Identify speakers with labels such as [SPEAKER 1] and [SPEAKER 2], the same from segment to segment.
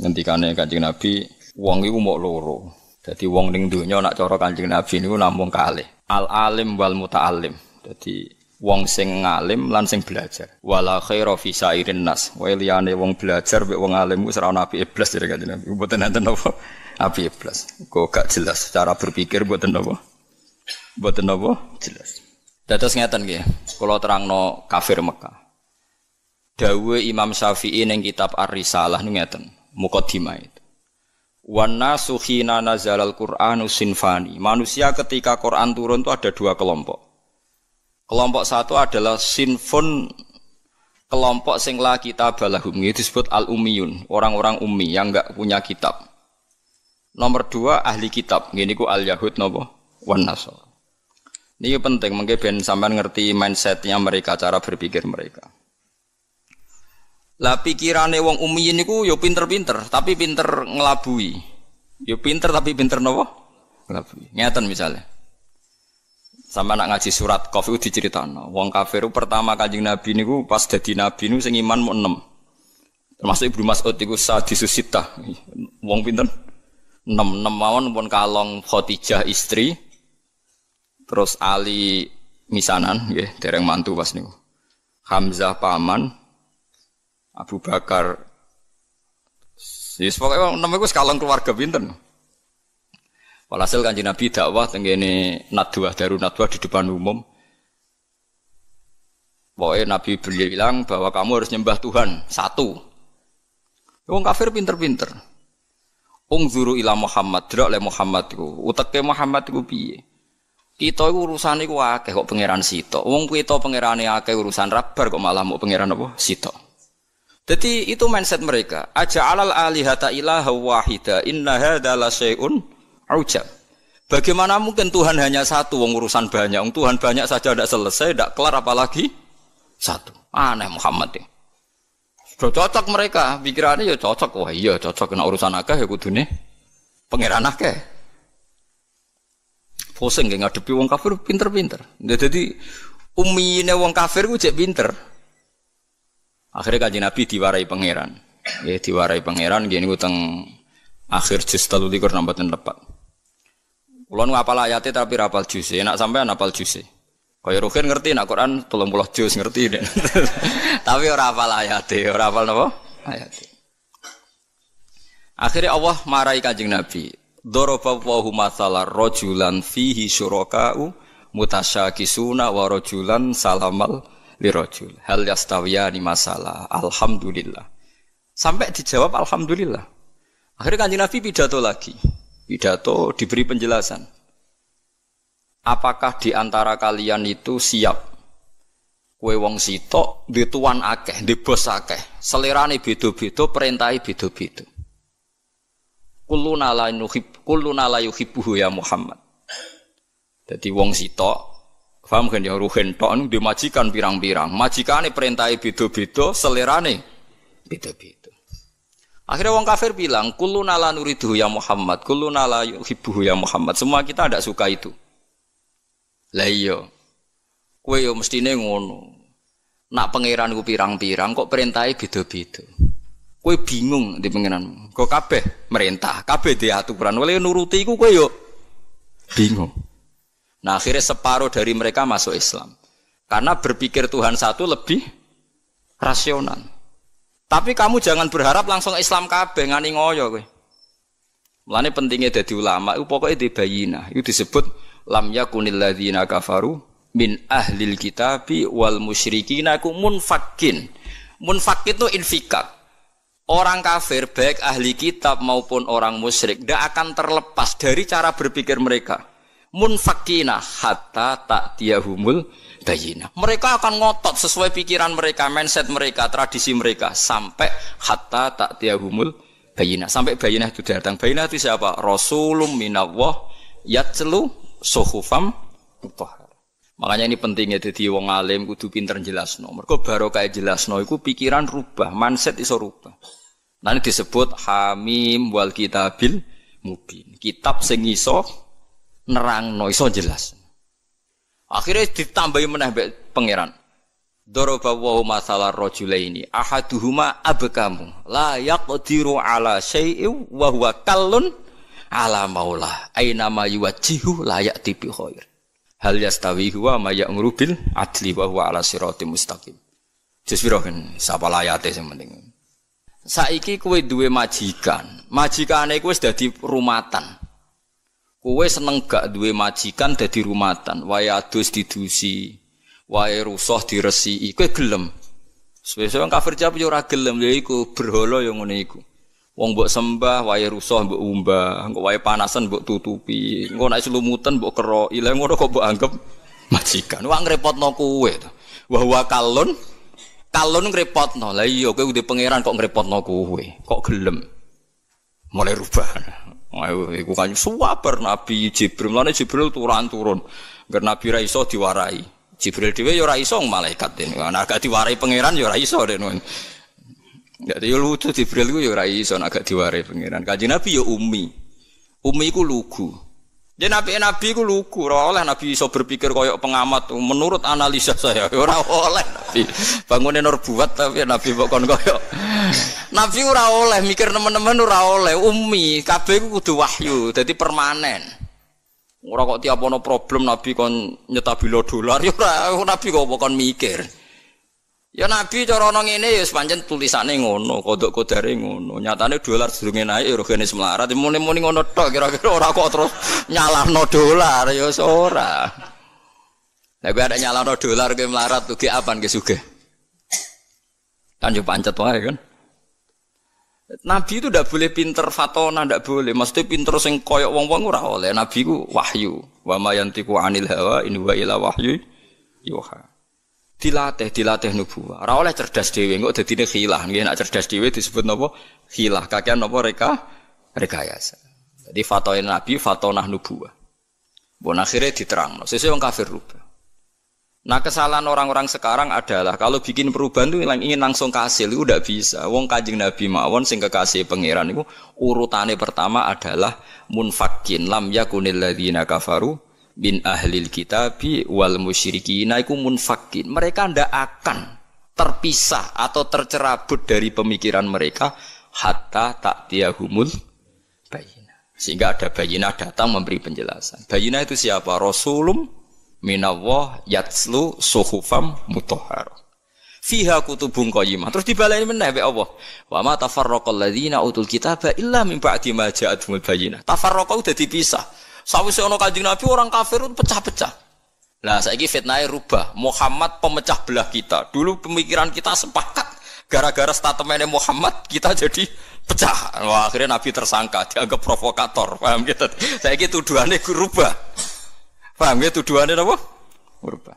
[SPEAKER 1] ngendikane Kanjeng Nabi wong iku mok loro. Dadi wong ning donya nak cara Kanjeng Nabi niku namung kalih. Al alim wal muta'allim. Dadi wong sing ngalim lan sing belajar. Wala khairu fi sairin nas. Wae wong belajar mek wong alim wis ora ana api iblis dari Kanjeng Nabi. Mboten nenten apa api iblis. Kok gak jelas cara berpikir mboten apa. Mboten apa jelas. Dados ngeten nggih. Kula terangno kafir Mekah. Dawe Imam Syafi'i ning kitab Ar-Risalah ngeten mukadimah itu. Wana suhina nazalal Quranu sinfani. Manusia ketika Quran turun itu ada dua kelompok. Kelompok satu adalah sinfun kelompok sing la kitab balahum itu disebut al umiun orang-orang umi yang nggak punya kitab. Nomor dua ahli kitab, gini ku al yahud nobo. wan Ini penting, mungkin ben sampean ngerti mindsetnya mereka, cara berpikir mereka. Lah pikirane wong umiyin niku yo ya pinter-pinter, tapi pinter ngelabui. Yo ya pinter tapi pinter nopo? Ngelabui. Ngeten misalnya. Sama nak ngaji surat Qaf itu diceritakan. Wong kafir pertama kanjeng Nabi niku pas jadi nabi niku sing iman mu 6. Termasuk Ibnu Mas'ud iku sadisusita. Wong pinter Enam enam mawon pun kalong Khadijah istri. Terus Ali misanan nggih dereng mantu pas niku. Hamzah paman, Abu Bakar. Yes, pokoknya nama gue sekaleng keluarga pinter. Walhasil kanji Nabi dakwah tenggini nadwa daru nadwa di depan umum. Pokoknya Nabi beliau bilang bahwa kamu harus nyembah Tuhan satu. Wong kafir pinter-pinter. Ung zuru ila Muhammad, drak le Muhammad iku. Uteke Muhammad iku piye? Kita iku urusane iku akeh kok pangeran sito. Wong kita pangerane akeh urusan rabar kok malah mau pangeran apa? Sito. Jadi itu mindset mereka. Aja alal alihata ilaha wahida inna hadala syai'un ujab. Bagaimana mungkin Tuhan hanya satu wong urusan banyak. Wong Tuhan banyak saja tidak selesai, tidak kelar apalagi satu. Aneh Muhammad ya. cocok mereka, pikirannya ya cocok. Wah iya cocok kena urusan agah ya kudune pangeran agah. Pusing nggak ngadepi wong kafir pinter-pinter. Jadi nih wong kafir ku jek pinter. Akhirnya kaji Nabi diwarai pangeran. Ya diwarai pangeran gini utang akhir juz telu likur nampaten lepat. Kulo nu tapi rapal juz. Enak sampean apal juz. E. kau Rukin ngerti nak Quran 30 juz ngerti deh. tapi orang apa ayate, orang apa nama, Ayate. Akhirnya Allah marai kaji Nabi. Doroba wahu masalah rojulan fihi syuraka'u mutasyakisuna wa rojulan salamal lirojul. Hal yastawiya di masalah. Alhamdulillah. Sampai dijawab Alhamdulillah. Akhirnya kanji Nabi pidato lagi. Pidato diberi penjelasan. Apakah diantara kalian itu siap kue wong sitok di tuan akeh, di bos akeh, selerane bedo bedo perintai bedo bedo Kuluna la kuluna ya Muhammad. Jadi wong sitok Faham kan ya ruhen tok nu dimajikan pirang-pirang. Majikane perintahe beda-beda, selerane beda-beda. Akhirnya wong kafir bilang, "Kuluna la nuridu ya Muhammad, kuluna la yuhibbu ya Muhammad." Semua kita tidak suka itu. Lah iya. Kowe yo ya mestine ngono. Nak pangeran ku pirang-pirang kok perintahe beda-beda. Kowe bingung di pangeran. Kok kabeh merintah, kabeh diaturan, tuh Oleh nuruti iku kowe yo bingung. Nah akhirnya separuh dari mereka masuk Islam. Karena berpikir Tuhan satu lebih rasional. Tapi kamu jangan berharap langsung Islam kabeh ngani ngoyo kowe. Mulane pentingnya jadi ulama itu pokoknya nah Itu disebut lam yakunil ladzina kafaru min ahlil kitabi wal musyrikin aku munfakin. Munfakin itu infikat. Orang kafir baik ahli kitab maupun orang musyrik tidak akan terlepas dari cara berpikir mereka munfakina hatta tak tiahumul bayina. Mereka akan ngotot sesuai pikiran mereka, mindset mereka, tradisi mereka sampai hatta tak tiahumul bayina. Sampai bayina itu datang. Bayina itu siapa? Rasulum minawah yatlu sohufam tohar Makanya ini pentingnya jadi wong alim kudu pinter jelasno. Mergo jelas jelasno iku pikiran rubah, mindset iso rubah. Nanti disebut hamim wal kitabil mubin. Kitab sing iso nerang no iso jelas. Akhirnya ditambahi meneh pangeran. Doroba wa masalah rojula ini ahaduhuma abkamu la yaqdiru ala syai'in wa huwa kallun ala maula aina ma yuwajjihu la ya'ti khair hal yastawi huwa ma ngurubil adli wa huwa ala siratim mustaqim jus piro kan layate yang penting saiki kue duwe majikan majikan ane kue sudah di rumatan Kue seneng gak duwe majikan dadi rumatan, waya adus didusi, waya rusoh diresi, kue gelem. Sesuai kafir jawab yo gelem ya iku berhala yang ngene iku. Wong mbok sembah waya rusoh mbok umbah, engko waya panasan mbok tutupi, engko naik selumutan mbok kero, lha ngono kok mbok anggap majikan. Wah ngrepotno kowe to. Bahwa kalon kalon ngrepotno. Lah iya kowe udah pangeran kok ngrepotno kowe, kok gelem. Mulai rubah. Ayo, iku kan suwaber Nabi Jibril. Mulane Jibril turun turun. Ger Nabi ra iso diwarai. Jibril dhewe ya ora iso malaikat dene. Nah, Ana gak diwarai pangeran ya ora iso dene. Jadi yo ya lucu Jibril ku ya ora iso nek gak diwarai pangeran. Kanjeng Nabi ya umi. Umi ku lugu. Jadi nabi nabi ku lugu, ora oleh nabi iso berpikir koyok pengamat. Menurut analisa saya, ora oleh nabi. bangunin nur buat tapi ya nabi bukan koyok. Nabi ora oleh mikir teman-teman ora oleh ummi. Kabeh ku kudu wahyu, jadi permanen. Ora kok tiap ono problem nabi kon nyetabilo dolar, ya ora nabi kok bukan mikir. Ya Nabi cara ana ngene ya pancen tulisane ngono, kodok kodare ngono. Nyatane dolar durunge naik ya regane semlarat. Ya muni-muni ngono tok kira-kira ora kok terus nyalahno dolar ya ora. Lah gue ada nyalahno dolar ke melarat ge apan ge sugih. Kan yo pancet wae kan. Nabi itu tidak boleh pinter fatona, tidak boleh. Mesti pinter sing koyok wong-wong ora oleh. Nabi ku wahyu. Wa mayantiku anil hawa in wa ila wahyu Yohan dilatih dilatih nubuah ora oleh cerdas dhewe engko dadine khilah nggih nek cerdas dhewe disebut napa khilah kakean napa reka rekayasa jadi fatoin nabi fatonah nubuah bon akhirnya diterang sesuai orang kafir rubah Nah kesalahan orang-orang sekarang adalah kalau bikin perubahan itu ingin langsung kasih itu udah bisa. Wong kajing Nabi mawon sing kekasih pangeran itu urutannya pertama adalah munfakin lam yakunil ladzina kafaru min ahlil kitabi wal musyriki naiku munfakin. Mereka ndak akan terpisah atau tercerabut dari pemikiran mereka hatta tak tiahumul bayina. Sehingga ada bayina datang memberi penjelasan. Bayina itu siapa? Rasulum minawah yatslu suhufam mutohar. Fiha kutubun qayyimah. Terus dibalain meneh be Allah. Wa ma tafarraqal ladzina utul kitaba illa min ba'di ma ja'atul bayyinah tafarraqu udah dipisah. Sawise ana Kanjeng Nabi orang kafir itu pecah-pecah. Nah saya saiki fitnahnya e rubah. Muhammad pemecah belah kita. Dulu pemikiran kita sepakat gara-gara statementnya Muhammad kita jadi pecah. Wah, akhirnya Nabi tersangka, dianggap provokator. Paham gitu? Saiki tuduhannya rubah. Paham gitu tuduhannya apa? Rubah.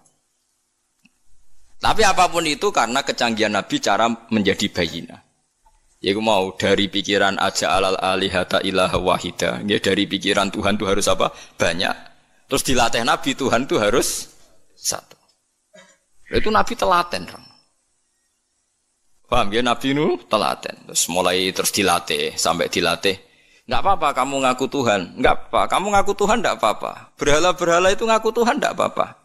[SPEAKER 1] Tapi apapun itu karena kecanggihan Nabi cara menjadi bayina. Ya gue mau dari pikiran aja alal alihata ilaha wahida. Ya dari pikiran Tuhan tuh harus apa? Banyak. Terus dilatih Nabi Tuhan tuh harus satu. Itu Nabi telaten. Paham ya Nabi nu telaten. Terus mulai terus dilatih sampai dilatih. Enggak apa-apa kamu ngaku Tuhan. Enggak apa, kamu ngaku Tuhan enggak apa-apa. Berhala-berhala itu ngaku Tuhan enggak apa-apa.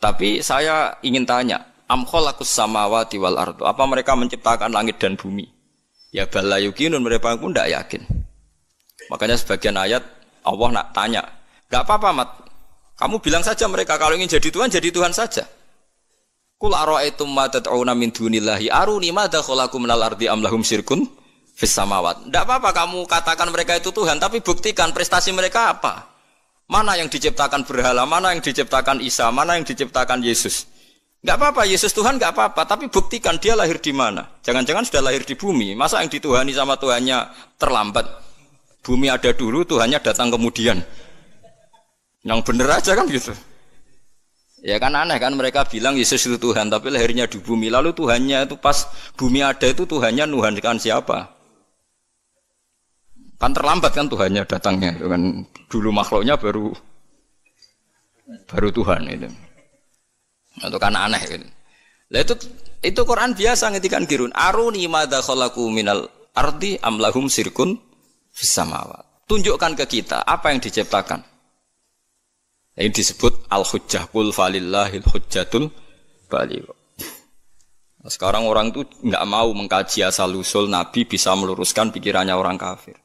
[SPEAKER 1] Tapi saya ingin tanya, am khalaqus samawati wal ardu. Apa mereka menciptakan langit dan bumi? Ya yukinun mereka pun tidak yakin. Makanya sebagian ayat Allah nak tanya, nggak apa-apa mat. Kamu bilang saja mereka kalau ingin jadi Tuhan jadi Tuhan saja. Kul itu ma tad'una min dunillahi aruni madza kholaku menal ardi amlahum sirkun fis samawat. Tidak apa-apa kamu katakan mereka itu Tuhan, tapi buktikan prestasi mereka apa. Mana yang diciptakan berhala, mana yang diciptakan Isa, mana yang diciptakan Yesus. Enggak apa-apa, Yesus Tuhan enggak apa-apa, tapi buktikan dia lahir di mana. Jangan-jangan sudah lahir di bumi, masa yang dituhani sama Tuhannya terlambat. Bumi ada dulu, Tuhannya datang kemudian. Yang bener aja kan gitu. Ya kan aneh kan mereka bilang Yesus itu Tuhan, tapi lahirnya di bumi. Lalu Tuhannya itu pas bumi ada itu Tuhannya nuhankan siapa? Kan terlambat kan Tuhannya datangnya, kan dulu makhluknya baru baru Tuhan itu. Untuk kan aneh. kan. Lah itu itu Quran biasa ngetikan girun. Aruni madza khalaqu minal ardi amlahum sirkun fisamawat. Tunjukkan ke kita apa yang diciptakan. Ini disebut al-hujjah kul falillahil hujjatul baligh. Nah, sekarang orang itu nggak mau mengkaji asal usul Nabi bisa meluruskan pikirannya orang kafir.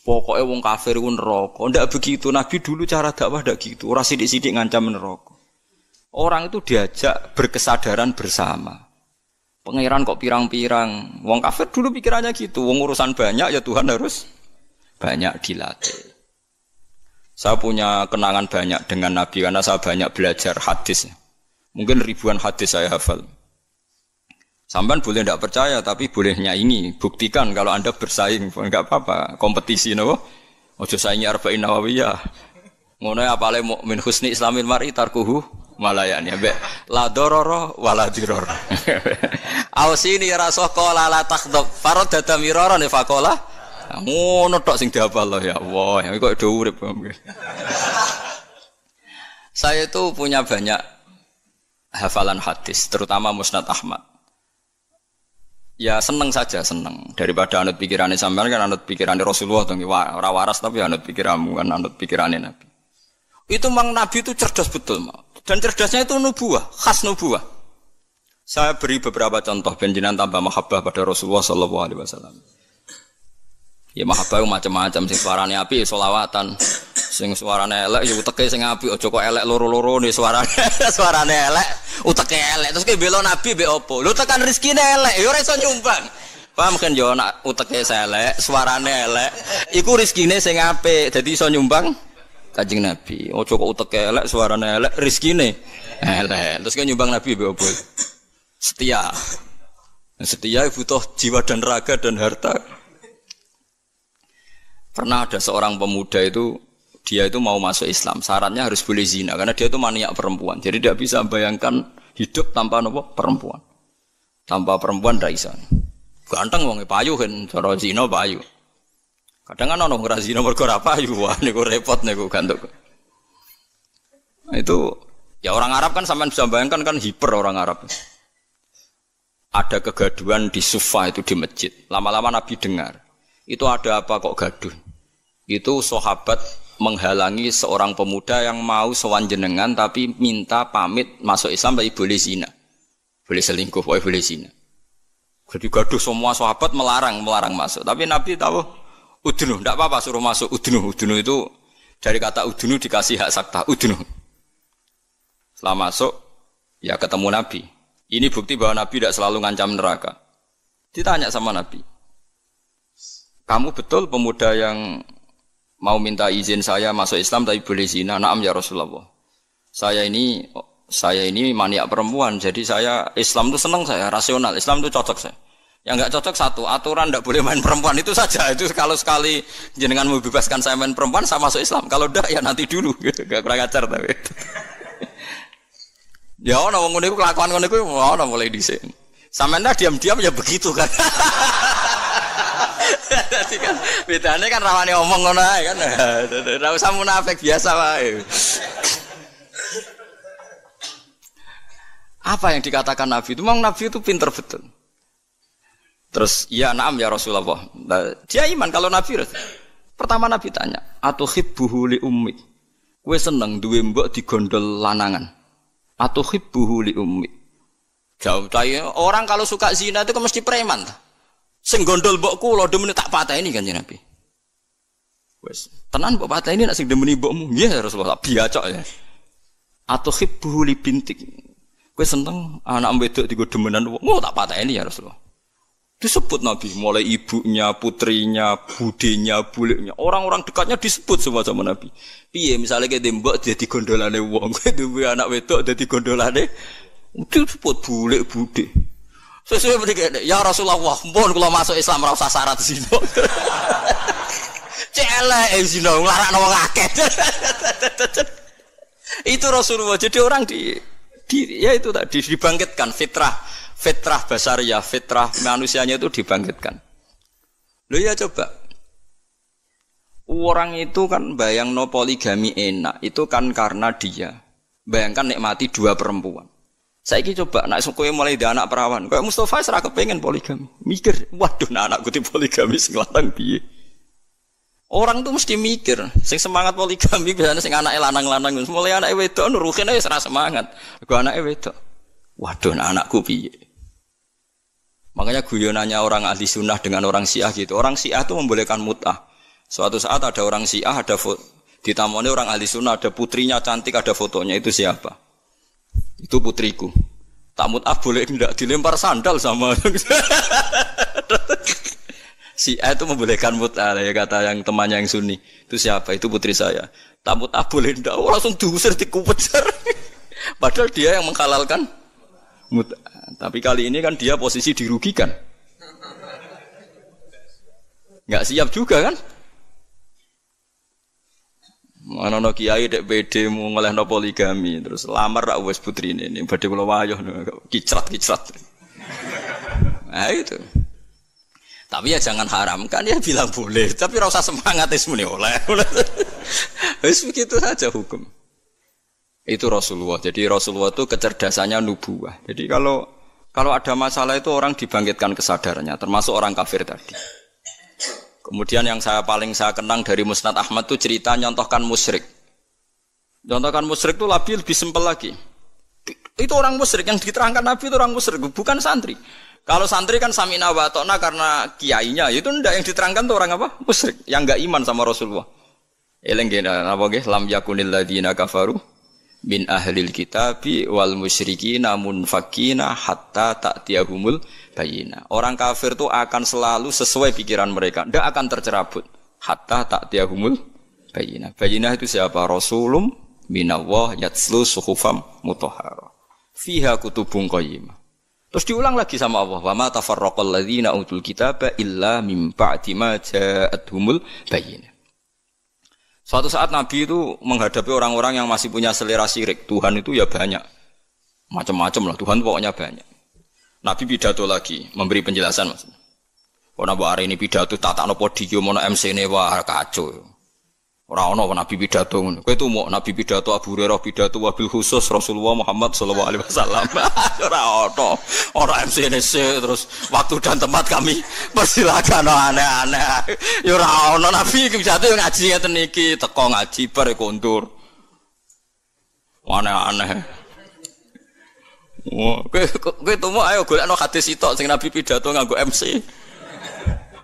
[SPEAKER 1] Pokoknya wong kafir pun rokok. Ndak begitu Nabi dulu cara dakwah ndak gitu. Orang sidik-sidik ngancam neraka. Orang itu diajak berkesadaran bersama. Pangeran kok pirang-pirang. Wong kafir dulu pikirannya gitu. Wong urusan banyak ya Tuhan harus banyak dilatih. Saya punya kenangan banyak dengan Nabi karena saya banyak belajar hadis. Mungkin ribuan hadis saya hafal. Sampan boleh tidak percaya tapi boleh ini Buktikan kalau anda bersaing, nggak apa-apa. Kompetisi, no? Ojo saingi arba'in nawawiyah. Ngono ya, apa le mukmin husni islamin mari tarkuhu malayani ambek la dororo wala diroro ausini ya raso kola la takdob farad data miroro ne fakola ngono tok sing dihafal ya Allah kok do urip saya itu punya banyak hafalan hadis terutama Musnad Ahmad ya seneng saja seneng daripada anut pikirannya sampean kan anut pikirannya Rasulullah tuh waras tapi anut pikiranmu kan anut pikirannya Nabi itu mang Nabi itu cerdas betul mau dan cerdasnya itu nubuah, khas nubuah. Saya beri beberapa contoh benjinan tambah mahabbah pada Rasulullah Sallallahu Alaihi Wasallam. Ya mahabbah macam-macam, sing suarane api ya solawatan, sing suarane elek ya uteke sing api ojo kok elek loro-loro nih suarane suaranya elek uteke elek terus kayak belon nabi be opo lu tekan rizki elek yo ya reso nyumbang paham kan yo ya, nak uteke elek suarane elek iku rizkine sing api, jadi so nyumbang Kajing Nabi. oh cocok utek elek, suara elek, nih, elek. Terus kan nyumbang Nabi mbek opo? Setia. Setia butuh jiwa dan raga dan harta. Pernah ada seorang pemuda itu dia itu mau masuk Islam, syaratnya harus boleh zina karena dia itu maniak perempuan. Jadi tidak bisa bayangkan hidup tanpa nopo perempuan. Tanpa perempuan tidak Ganteng wong payuhin kan cara zina payuh. Kadang kan orang nomor nomor ora ya wah gue repot gue gantuk. Itu ya orang Arab kan sampean bisa bayangkan kan hiper orang Arab. Ada kegaduan di Sufa itu di masjid. Lama-lama Nabi dengar. Itu ada apa kok gaduh? Itu sahabat menghalangi seorang pemuda yang mau sowan jenengan tapi minta pamit masuk Islam tapi boleh zina. Boleh selingkuh, boleh zina. Jadi gaduh semua sahabat melarang melarang masuk. Tapi Nabi tahu Udunu, tidak apa-apa suruh masuk udunu. Udunu itu dari kata udunu dikasih hak sakta udunu. Setelah masuk, ya ketemu Nabi. Ini bukti bahwa Nabi tidak selalu ngancam neraka. Ditanya sama Nabi, kamu betul pemuda yang mau minta izin saya masuk Islam tapi boleh zina? Naam ya Rasulullah. Saya ini saya ini maniak perempuan, jadi saya Islam itu senang saya, rasional. Islam itu cocok saya. Yang nggak cocok satu, aturan nggak boleh main perempuan itu saja. Itu kalau sekali jenengan mau bebaskan saya main perempuan, saya masuk Islam. Kalau tidak ya nanti dulu. Gak kurang ajar tapi. ya ono wong ngene kelakuan ngene iku ono mulai dhisik. sama nah, diam-diam ya begitu kan. Dadi kan bedane kan rawane omong ngono ae kan. Ora usah munafik biasa wae. Apa yang dikatakan Nabi itu? Memang Nabi itu pinter betul. Terus ya naam ya Rasulullah. Dia iman kalau Nabi Pertama Nabi tanya, "Atu hibbuhu li ummi?" Kue seneng duwe mbok digondol lanangan. "Atu hibbuhu li ummi?" Jawab saya, orang kalau suka zina itu kan mesti preman. Sing gondol mbok kula demene tak patah ini kan Nabi. Wes, tenan mbok patah ini nak sing demeni mbokmu. Iya Rasulullah tak biacok ya. "Atu hibbuhu li bintik?" Kue seneng anak wedok digodemenan wong. Oh, tak patah ini ya Rasulullah. Disebut Nabi, mulai ibunya, putrinya, budenya, buliknya, orang-orang dekatnya disebut semua sama Nabi. Iya, misalnya kayak tembok jadi gondolane wong, duwe anak wedok jadi gondolane, disebut bulik bude. Sesuai mereka, ya Rasulullah, mohon kalau masuk Islam rasa syarat sini. eh sini, ngelarak nawa akeh. Itu Rasulullah. Jadi orang di, di ya itu tadi dibangkitkan fitrah fitrah basaria, fitrah manusianya itu dibangkitkan. Lo ya coba. Orang itu kan bayang no poligami enak, itu kan karena dia. Bayangkan nikmati dua perempuan. Saya ini coba, nak sukunya mulai dari anak perawan. Kayak Mustafa serak kepengen poligami. Mikir, waduh nah anak gue poligami segelatang dia Orang tuh mesti mikir, sing semangat poligami biasanya sing anak lanang-lanang, mulai anak wedok nurukin aja serasa semangat. gua anak wedok, waduh nah anakku biye. Makanya guyonannya orang ahli sunnah dengan orang syiah gitu. Orang syiah itu membolehkan mut'ah. Suatu saat ada orang syiah, ada foto. Ditamoni orang ahli sunnah, ada putrinya cantik, ada fotonya. Itu siapa? Itu putriku. Tak mut'ah boleh tidak dilempar sandal sama. Si A itu membolehkan mut'ah. Ya kata yang temannya yang sunni. Itu siapa? Itu putri saya. Tak mut'ah boleh tidak. Oh, langsung diusir, dikupecer. Padahal dia yang menghalalkan Mut tapi kali ini kan dia posisi dirugikan. Nggak siap juga kan? Mana no kiai dek BD mau ngeleh no poligami terus lamar rak wes putri ini ini berarti kalau wajo kicrat kicrat. Nah itu. Tapi ya jangan haram kan ya bilang boleh tapi rasa semangat ismu nih oleh. Wes begitu saja hukum. Itu Rasulullah. Jadi Rasulullah itu kecerdasannya nubuah. Jadi kalau kalau ada masalah itu orang dibangkitkan kesadarannya, termasuk orang kafir tadi. Kemudian yang saya paling saya kenang dari Musnad Ahmad itu cerita nyontohkan musyrik. Nyontohkan musyrik itu lebih lebih simpel lagi. Itu orang musyrik yang diterangkan Nabi itu orang musyrik, bukan santri. Kalau santri kan samina wa karena kiainya, itu ndak yang diterangkan tuh orang apa? Musyrik yang nggak iman sama Rasulullah. Eleng gena apa nggih lam yakunil ladina kafaru min ahlil kitabi wal namun fakina hatta tak tiagumul bayina. Orang kafir itu akan selalu sesuai pikiran mereka, tidak akan tercerabut. Hatta tak tiagumul bayina. Bayina itu siapa? Rasulum minallah yatslu suhufam mutohar Fiha kutubung qayyimah. Terus diulang lagi sama Allah, "Wa ma tafarraqal ladzina utul kitaba illa mim ba'di ma bayina bayyinah." Suatu saat Nabi itu menghadapi orang-orang yang masih punya selera sirik. Tuhan itu ya banyak. Macam-macam lah. Tuhan pokoknya banyak. Nabi pidato lagi. Memberi penjelasan maksudnya. Karena hari ini pidato, tak tak nopo podium, no MC ini, wah kacau. Ora ana nabi pidato ngono. Kowe tuh mau nabi pidato Abu Hurairah pidato wabil khusus Rasulullah Muhammad sallallahu alaihi wasallam. Ora ana. Ora MCNC terus waktu dan tempat kami persilakan aneh-aneh. Ya ora ana nabi pidato ngaji ngeten iki teko ngaji bar e kondur. Aneh-aneh. Kowe kowe mau ayo golekno hadis itu sing nabi pidato nganggo MC.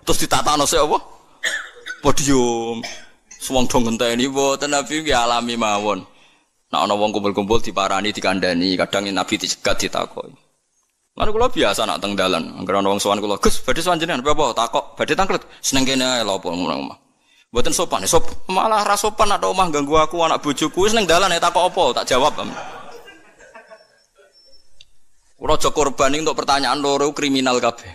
[SPEAKER 1] Terus ditatakno sik apa? Podium dong do ini mboten Nabi ki alami mawon. nah ana wong kumpul-kumpul di kandani. kadang Nabi dicegat ditakoni. Lan kula biasa nak teng dalan, anggere wong sowan kula, "Gus, badhe sowan jenengan berapa takok, badhe tangklet." Seneng kene ae lho pun ngono rumah. Buatin sopan, ya, sop malah rasopan ada omah ganggu aku anak bujuku. seneng dalan ya takok opo tak jawab. Kula aja korban untuk pertanyaan loro kriminal kabeh.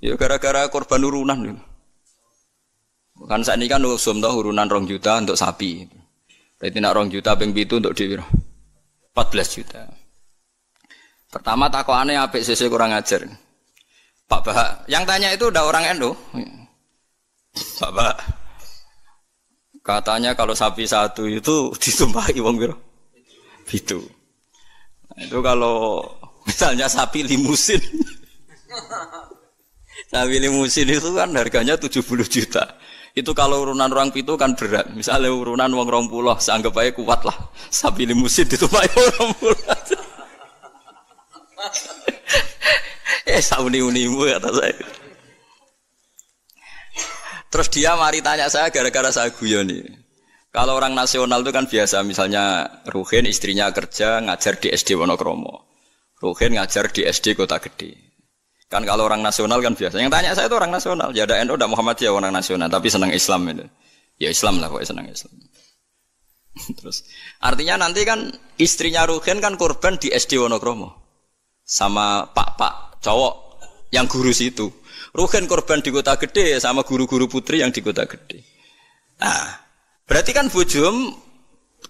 [SPEAKER 1] Ya gara-gara korban urunan. Ya. Kan saat ini kan usum tuh urunan rong juta untuk sapi. Berarti nak rong juta beng itu untuk di 14 juta. Pertama takoane apik sisi kurang ajar. Pak Bahak, yang tanya itu udah orang Endo. Pak Bahak, katanya kalau sapi satu itu disumpahi wong biro. Itu. Nah, itu kalau misalnya sapi limusin. sapi limusin itu kan harganya 70 juta. Itu kalau urunan orang pitu kan berat. Misalnya urunan wong rong puluh, seanggap aja kuat lah. Sapi limusin itu pak orang puluh. eh sauni unimu ya, kata saya. Terus dia mari tanya saya gara-gara saya guyon nih. Kalau orang nasional itu kan biasa, misalnya Ruhin istrinya kerja ngajar di SD Wonokromo. Ruhin ngajar di SD Kota Gede. Kan kalau orang nasional kan biasa. Yang tanya saya itu orang nasional. Ya ada NU, ada Muhammadiyah orang nasional, tapi senang Islam itu. Ya Islam lah pokoknya senang Islam. Terus artinya nanti kan istrinya Ruhin kan korban di SD Wonokromo sama pak-pak cowok yang guru situ. Ruhin korban di kota gede sama guru-guru putri yang di kota gede. Nah, berarti kan bujum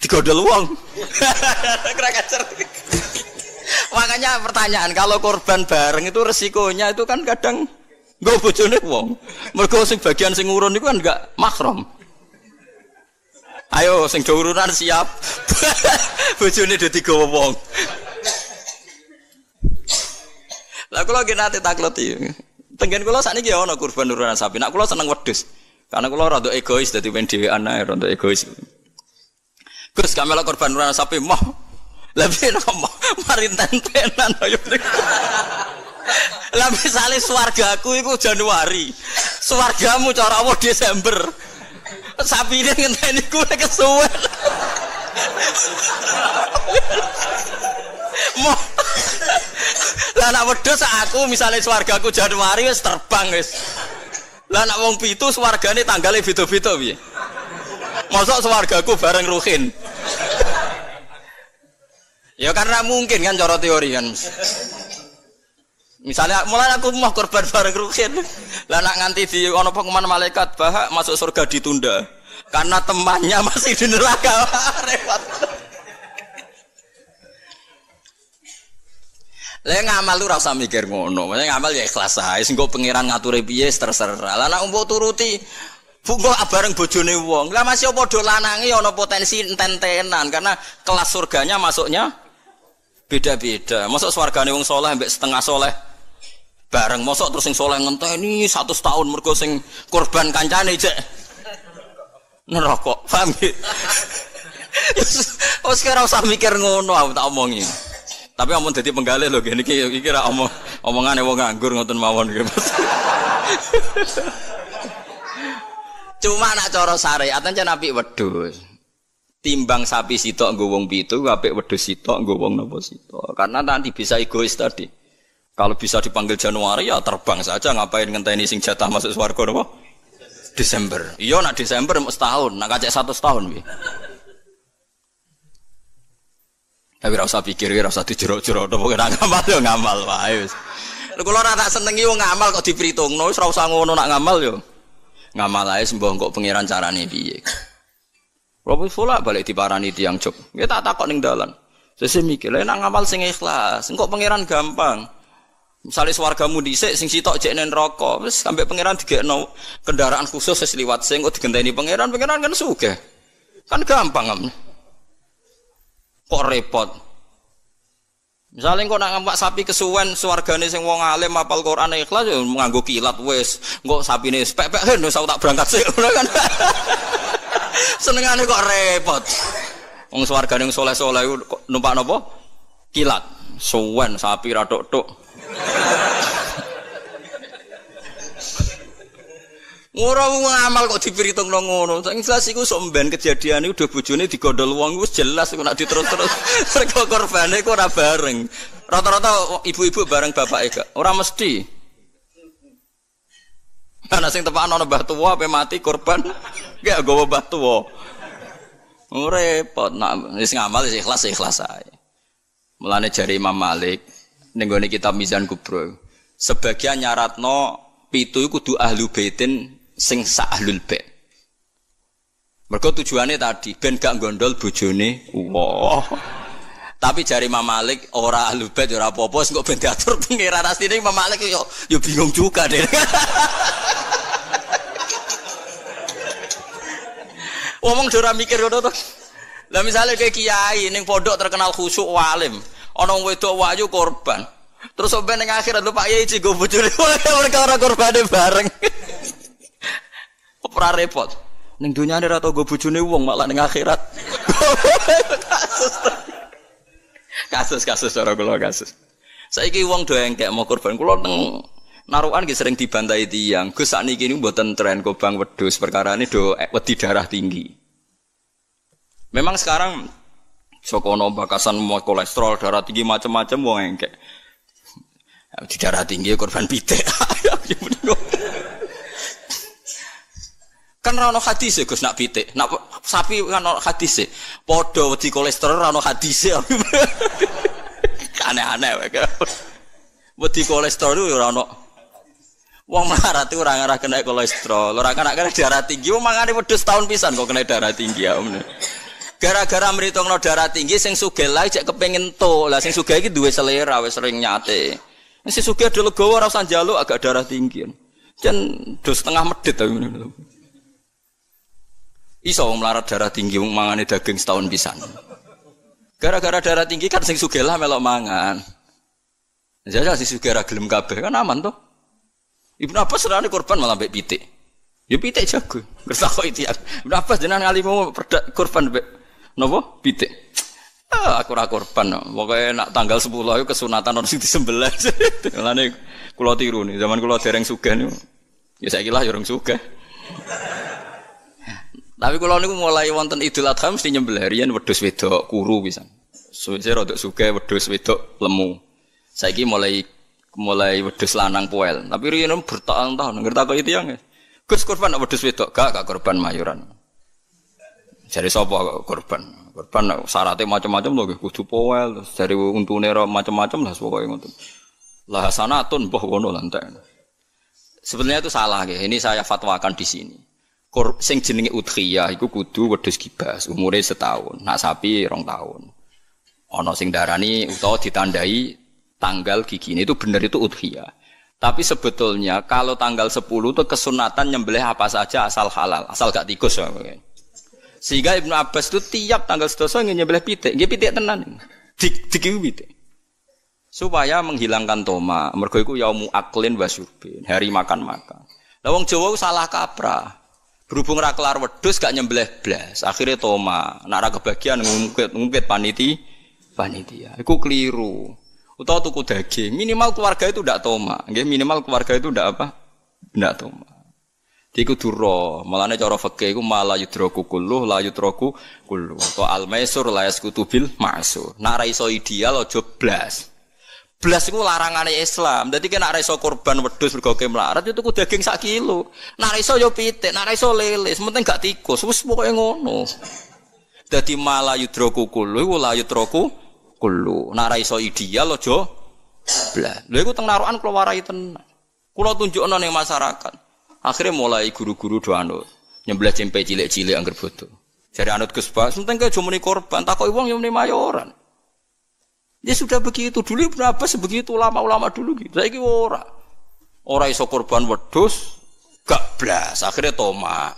[SPEAKER 1] digodol wong. Kira Makanya pertanyaan kalau korban bareng itu resikonya itu kan kadang gue bojone wong. mereka sing bagian sing urun itu kan enggak makrom Ayo sing do siap. bojone udah tiga wong. Lah kula nanti nate taklot iki. Tenggen kula sakniki ya ana kurban urunan sapi. Nak kula seneng wedhus. Karena kula rada egois dari pengen dhewean ae rada egois. Gus kamilah korban urunan sapi mah lebih nopo marinten tenan ayo Lah misale swargaku iku Januari. Swargamu cara apa Desember. ini ngenteni kuwi kesuwen. Mo Lah nak wedhus aku misalnya swargaku Januari wis terbang wis. Lah nak wong pitu swargane tanggalnya beda-beda bi masuk swargaku bareng Ruhin. Ya karena mungkin kan cara teori kan. Misalnya mulai aku mau korban bareng Rukin, lah nak nganti di ono pengumuman malaikat bahak masuk surga ditunda karena temannya masih di neraka repot. Lah ngamal lu rasa mikir ngono, maksudnya ngamal ya ikhlas ae, sing pangeran ngaturi piye terserah. Lah nak mbok turuti Bungo bareng bojone wong. Lah masih do lanangi ana potensi enten-tenan karena kelas surganya masuknya beda-beda. masuk swargane wong soleh ambek setengah soleh bareng masuk terus sing soleh ngenteni 100 tahun mergo sing korban kancane jek Nerokok, Paham ya? Wes sekarang usah mikir ngono aku tak omongi. Tapi omong jadi penggalih loh gini kira iki ra omong omongane wong nganggur ngoten mawon Cuma nak cara syariat aja nabi wedus timbang sapi sitok nggo wong pitu apik wedhus sitok nggo wong napa sitok karena nanti bisa egois tadi kalau bisa dipanggil Januari ya terbang saja ngapain ngenteni sing jatah masuk swarga napa Desember iya nak Desember mau tahun nak kacek satu setahun bi tapi rasa pikir rasa dijerok-jerok napa kena ngamal yo ngamal wae wis kalau ora tak senengi wong ngamal kok diperhitungno wis ora usah ngono nak ngamal yo ngamal ae sembah kok pangeran carane piye Robo sholat balik di itu tiang job. Kita ya, tak takok ning dalan. Saya mikir, lah nak ngamal sing ikhlas. Engkau pangeran gampang. Misalnya swargamu dhisik sing sitok cek nen rokok, wis sampai pangeran digekno kendaraan khusus sesi liwat sing kok digenteni pangeran, pangeran kan sugih. Kan gampang am. Kok repot. Misalnya kok nak ngamak sapi kesuwen swargane sing wong alim apal Quran ikhlas ya nganggo kilat wis, engko sapine spek pek hen tak berangkat sik kan. Senengane kok repot. Wong swargane soleh-soleh numpak napa? Kilat. Suwen sapi ra tok-tok. Ora wong amal kok dipiritung nang ngono. Sing jelas iku sok mben kejadian iku do bojone digondol wong wis jelas iku nak diterus-terus mergo korbane iku ora bareng. Rata-rata ibu-ibu bareng bapake gak. Ora mesti. Nah sing tepakno ana mbah tuwa ape mati korban gak gowo mbah tuwa. Oh, repot nak wis ngamal wis ikhlas ikhlas ae. Mulane jari Imam Malik ning gone kitab Mizan Kubro. Sebagian nyaratno pitu kudu ahlu baitin sing sak ahlul bait. Mergo tujuannya tadi ben gak gondol bojone. Wah. Wow. Tapi jari Imam Malik ora alubat ora apa-apa kok ben diatur pengiran asline Imam Malik yo yo bingung juga deh. Omong ora mikir ngono to. Lah misalnya kayak kiai ning pondok terkenal khusuk walim, ana wedok wayu korban. Terus sampai neng akhirat lu Pak Yai gue bojone mereka ora korbane bareng. Ora repot. Ning dunyane ora tau gue bojone wong malah neng akhirat. kasus kasus orang kula kasus. saya Saiki uang doang kayak mau korban kula neng naruhan nggih sering dibantai tiang. Gus sakniki kini buatan tren kobang wedus perkara ini do eh, wedi darah tinggi. Memang sekarang sokono bakasan mau kolesterol darah tinggi macam-macam uang kayak Di darah tinggi korban pite ya, ya, Kan rano hadis ya Gus nak pitik. Nak sapi kan rano hadis ya. Podo di kolesterol rano hadis ya. Aneh-aneh. beti kolesterol itu rano. uang marah itu orang arah kena kolesterol. Orang kena kena darah tinggi. Wong mangani udah setahun pisan kok kena darah tinggi ya. Om. Gara-gara meritung no darah tinggi, sing suge lah, cek kepengen to lah, sing suge itu dua selera, wes sering nyate. Sing suge dulu legowo, rasa jaluk agak darah tinggi. kan dua setengah medit tapi ya, Iso melarat darah tinggi mangane daging setahun pisan. Gara-gara darah tinggi kan sing sugih lah melok mangan. Jajal ya, ya, sing sugera ra gelem kabeh kan aman toh. Ibnu Abbas serane korban malah mbek pitik. Ya pitik jago. Ngertakok iki. Ibnu Abbas jenengan ngalimu perdak korban mbek napa? Pitik. Ah, aku ora korban. Pokoke nak tanggal 10 ayo kesunatan orang sing disembelih. Lane kula tiru nih, zaman kula dereng sugih niku. Ya saiki lah ya orang sugih. Tapi kalau niku mulai wonten Idul Adha mesti nyembelih riyen wedhus wedok kuru pisan. Suwe rodok sugih wedhus wedok lemu. Saiki mulai mulai wedhus lanang poel. Tapi riyen bertahun-tahun ngerti kok itu yang. Ya. Gus korban wedhus wedok gak gak korban mayuran. Jadi sapa korban? Korban syaratnya macam-macam lho kudu poel terus dari untune macam-macam lah pokoke ngono. Lah sanatun mbah wono lantek. Sebenarnya itu salah ya. Ini saya fatwakan di sini. Kor, sing jenenge udhiyah iku kudu wedhus kibas, umure setahun, nak sapi rong tahun. Ana sing darani utawa ditandai tanggal gigi ini itu bener itu udhiyah. Tapi sebetulnya kalau tanggal 10 itu kesunatan nyembelih apa saja asal halal, asal gak tikus. Ya. Sehingga Ibnu Abbas itu tiap tanggal ingin nyembelih pitik, nggih pitik tenan. Dik pitik. Supaya menghilangkan toma, mergo iku yaumu aklin wa hari makan-makan. Lawang wong Jawa salah kaprah. Berhubung ra kelar wedhus gak nyembelih blas. Akhirnya toma, nak ra kebagian ngumpet-ngumpet paniti panitia. Iku keliru. Utau tuku daging, minimal keluarga itu ndak toma. Nggih, minimal keluarga itu ndak apa? Ndak toma. Tiku duro, malane cara fikih iku malah yudroku kuluh. la yudroku kullu. Atau al maisur la yaskutu bil ma'sur. Nak ra iso ideal aja blas belas itu larangan Islam. Jadi kena ora korban wedus wedhus mergo melarat itu ku daging sak kilo. Nek iso yo pitik, nek iso lele, penting gak tikus. Wis pokoke ngono. Jadi malah yudroku kulo iku la yudroku kulo. Nek ora ideal aja blas. Lha iku teng narokan keluar warai tenan. Kula tunjukno ning masyarakat. Akhirnya mulai guru-guru do anut. Nyembelah cempe cilik-cilik angger bodoh. Jadi anut Gus Bas, penting ke jumeni korban, takoi wong yang mayoran. Dia ya sudah begitu dulu Ibnu Abbas begitu lama ulama dulu gitu. Saiki ora. orang iso korban wedhus gak blas akhirnya toma.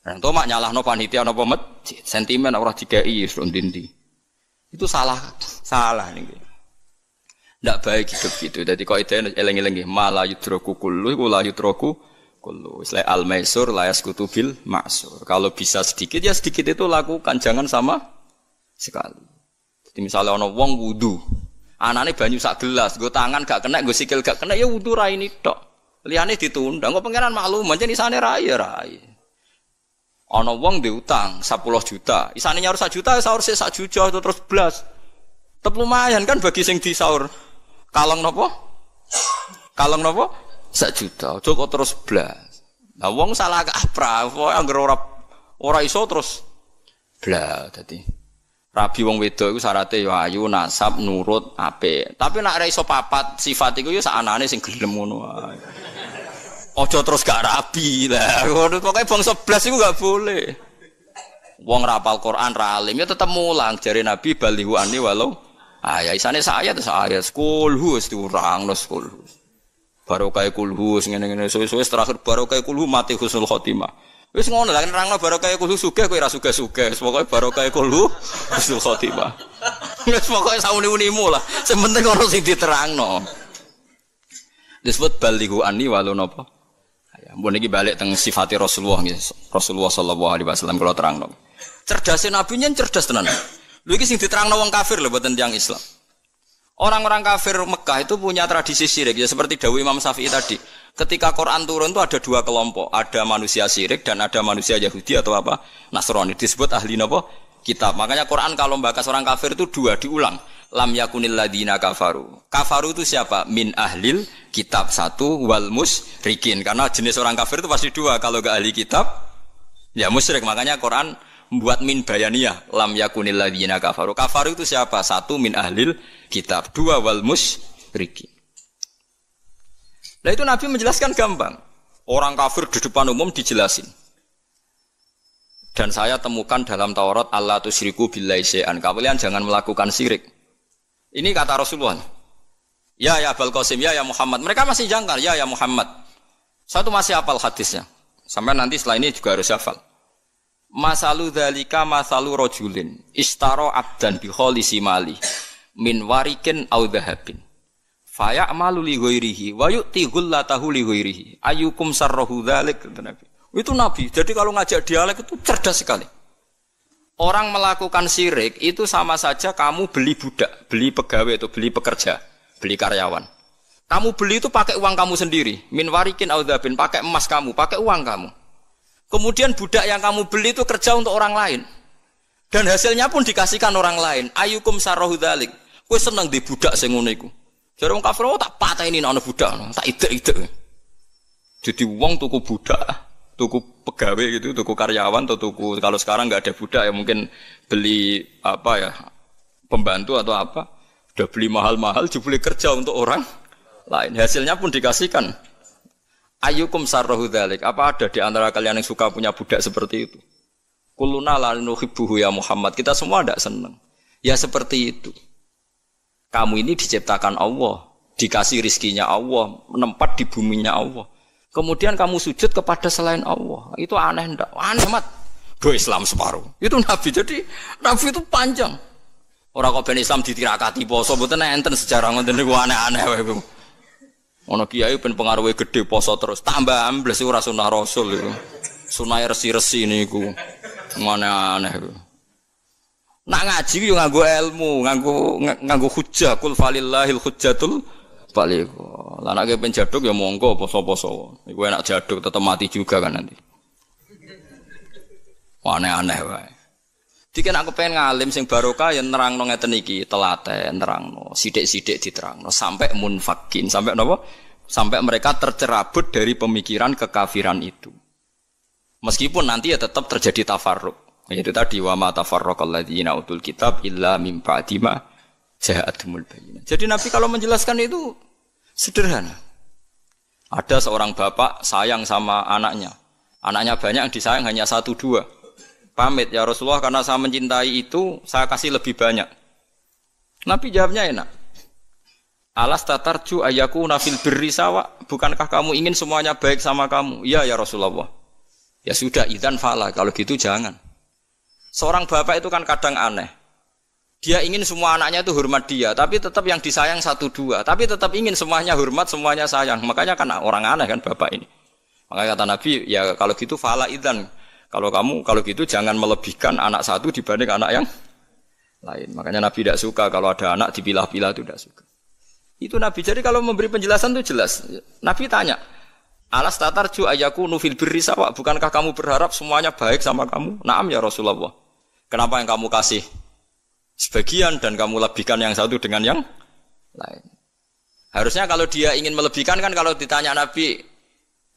[SPEAKER 1] Dan toma nyalahno panitia napa masjid, sentimen ora dikai ndindi. Itu salah salah Nggak Tidak baik hidup gitu. Jadi kau itu eleng-eleng malah yudroku kulu, kula yudroku kulu. Islah al maisur, layas kutubil maksur. Kalau bisa sedikit ya sedikit itu lakukan, jangan sama sekali. Jadi misalnya ono wong wudu, anane banyu sak gelas, gue tangan gak kena, gue sikil gak kena, ya wudu rai ini Lihat Liane ditunda, gue pengiran maklum, macam sana rai ya rai. Ono wong diutang 10 juta, isane nyaur sak juta, ya sahur sih sak juta terus belas. Tep lumayan kan bagi sing di sahur. Kalong nopo? Kalong nopo? Sak juta, cukup terus belas. Nah wong salah kaprah, wong angger ora ora iso terus belas tadi. Rabi wong wedok iku syaraté ya ayu, nasab, nurut, ape Tapi nak ora papat sifat itu ya sakanane sing gelem ngono wae. terus gak rabi lah. pokoknya bang sebelas itu gak boleh. Wong rapal Quran, ralim ya tetap mulang jare Nabi balihu ani walau ayah isane saya ayat sak ayat kul hus diurang nos kul. Barokah kul hus ngene-ngene suwe-suwe terakhir barokah kul mati husnul khotimah. Wis ngono lah nerangno kan barokah iku sugih kowe ora sugih-sugih. Pokoke barokah lu husnul khotimah. Wis pokoke sauni-unimu lah. Sing penting ono sing diterangno. Disebut baliku ani walau napa. Ya, mbon iki balik teng sifati Rasulullah nggih. Rasulullah sallallahu alaihi wasallam kula terangno. Cerdasnya nabi nyen cerdas tenan. Lho iki sing diterangno wong kafir lho boten tiyang Islam. Orang-orang kafir Mekah itu punya tradisi syirik ya seperti Dawi Imam Syafi'i tadi ketika Quran turun itu ada dua kelompok, ada manusia syirik dan ada manusia Yahudi atau apa Nasrani disebut ahli nopo kitab. Makanya Quran kalau membahas orang kafir itu dua diulang. Lam yakunil ladina kafaru. Kafaru itu siapa? Min ahlil kitab satu wal musrikin. Karena jenis orang kafir itu pasti dua. Kalau gak ahli kitab, ya musyrik. Makanya Quran buat min bayaniyah lam yakunil ladina kafaru. Kafaru itu siapa? Satu min ahlil kitab, dua wal musrikin. Nah itu Nabi menjelaskan gampang. Orang kafir di depan umum dijelasin. Dan saya temukan dalam Taurat Allah bilai billahi se'an. Kalian jangan melakukan syirik. Ini kata Rasulullah. Ya ya Abul Qasim, ya ya Muhammad. Mereka masih jangkar, ya ya Muhammad. Satu masih hafal hadisnya. Sampai nanti setelah ini juga harus hafal. Masalu dalika masalu rojulin istaro abdan biholi simali min warikin au dahabin. Fayak malu li ghairihi wa yu'ti ghullatahu li ayukum Ayyukum sarrahu dzalik Nabi. Itu Nabi. Jadi kalau ngajak dialek itu cerdas sekali. Orang melakukan sirik itu sama saja kamu beli budak, beli pegawai atau beli pekerja, beli karyawan. Kamu beli itu pakai uang kamu sendiri, min warikin audabin, pakai emas kamu, pakai uang kamu. Kemudian budak yang kamu beli itu kerja untuk orang lain. Dan hasilnya pun dikasihkan orang lain. Ayukum sarohu dalik. Kue seneng di budak sing jadi orang kafir oh, tak patah ini anak budak, tak ide-ide. Jadi uang tuku budak, tuku pegawai gitu, tuku karyawan atau tuku kalau sekarang nggak ada budak ya mungkin beli apa ya pembantu atau apa. Udah beli mahal-mahal dibeli kerja untuk orang lain. Hasilnya pun dikasihkan. Ayukum sarrohu dalik. Apa ada di antara kalian yang suka punya budak seperti itu? Kuluna lanuhibuhu ya Muhammad. Kita semua tidak senang. Ya seperti itu. Kamu ini diciptakan Allah, dikasih rizkinya Allah, menempat di buminya Allah. Kemudian kamu sujud kepada selain Allah. Itu aneh ndak? Aneh amat. Gue Islam separuh. Itu Nabi. Jadi Nabi itu panjang. Orang kau benar Islam ditirakati poso mboten enten sejarah ngoten gue aneh-aneh wae kiai pun pengaruhnya gede poso terus tambah ambles itu sunah rasul Sunair Sunah resi-resi gue, Aneh-aneh. Nak ngaji yo nganggo ilmu, nganggo nganggo hujjah kul falillahil hujjatul balik. Lah nek kepen jaduk ya monggo poso-poso. Iku enak jaduk tetep mati juga kan nanti. Aneh-aneh wae. Dikin aku pengen ngalim sing barokah yang nerang ngeten iki telaten nerang sithik sidik-sidik diterang sampai munfakin sampai nopo sampai mereka tercerabut dari pemikiran kekafiran itu. Meskipun nanti ya tetap terjadi tafarruk. Itu tadi wa ma tafarraqalladzina utul kitab illa mim ba'di ma Jadi Nabi kalau menjelaskan itu sederhana. Ada seorang bapak sayang sama anaknya. Anaknya banyak yang disayang hanya satu dua. Pamit ya Rasulullah karena saya mencintai itu saya kasih lebih banyak. Nabi jawabnya enak. Alas tatarju ayaku nafil beri sawak Bukankah kamu ingin semuanya baik sama kamu? Iya ya Rasulullah. Ya sudah idan falah Kalau gitu jangan. Seorang bapak itu kan kadang aneh. Dia ingin semua anaknya itu hormat dia, tapi tetap yang disayang satu dua, tapi tetap ingin semuanya hormat, semuanya sayang. Makanya kan orang aneh kan bapak ini. Makanya kata Nabi, ya kalau gitu fala idan. Kalau kamu kalau gitu jangan melebihkan anak satu dibanding anak yang lain. Makanya Nabi tidak suka kalau ada anak dipilah-pilah itu tidak suka. Itu Nabi. Jadi kalau memberi penjelasan itu jelas. Nabi tanya, Alas tatar ju ayaku nufil birri sawa. Bukankah kamu berharap semuanya baik sama kamu? Naam ya Rasulullah. Kenapa yang kamu kasih sebagian dan kamu lebihkan yang satu dengan yang lain? Harusnya kalau dia ingin melebihkan kan kalau ditanya Nabi,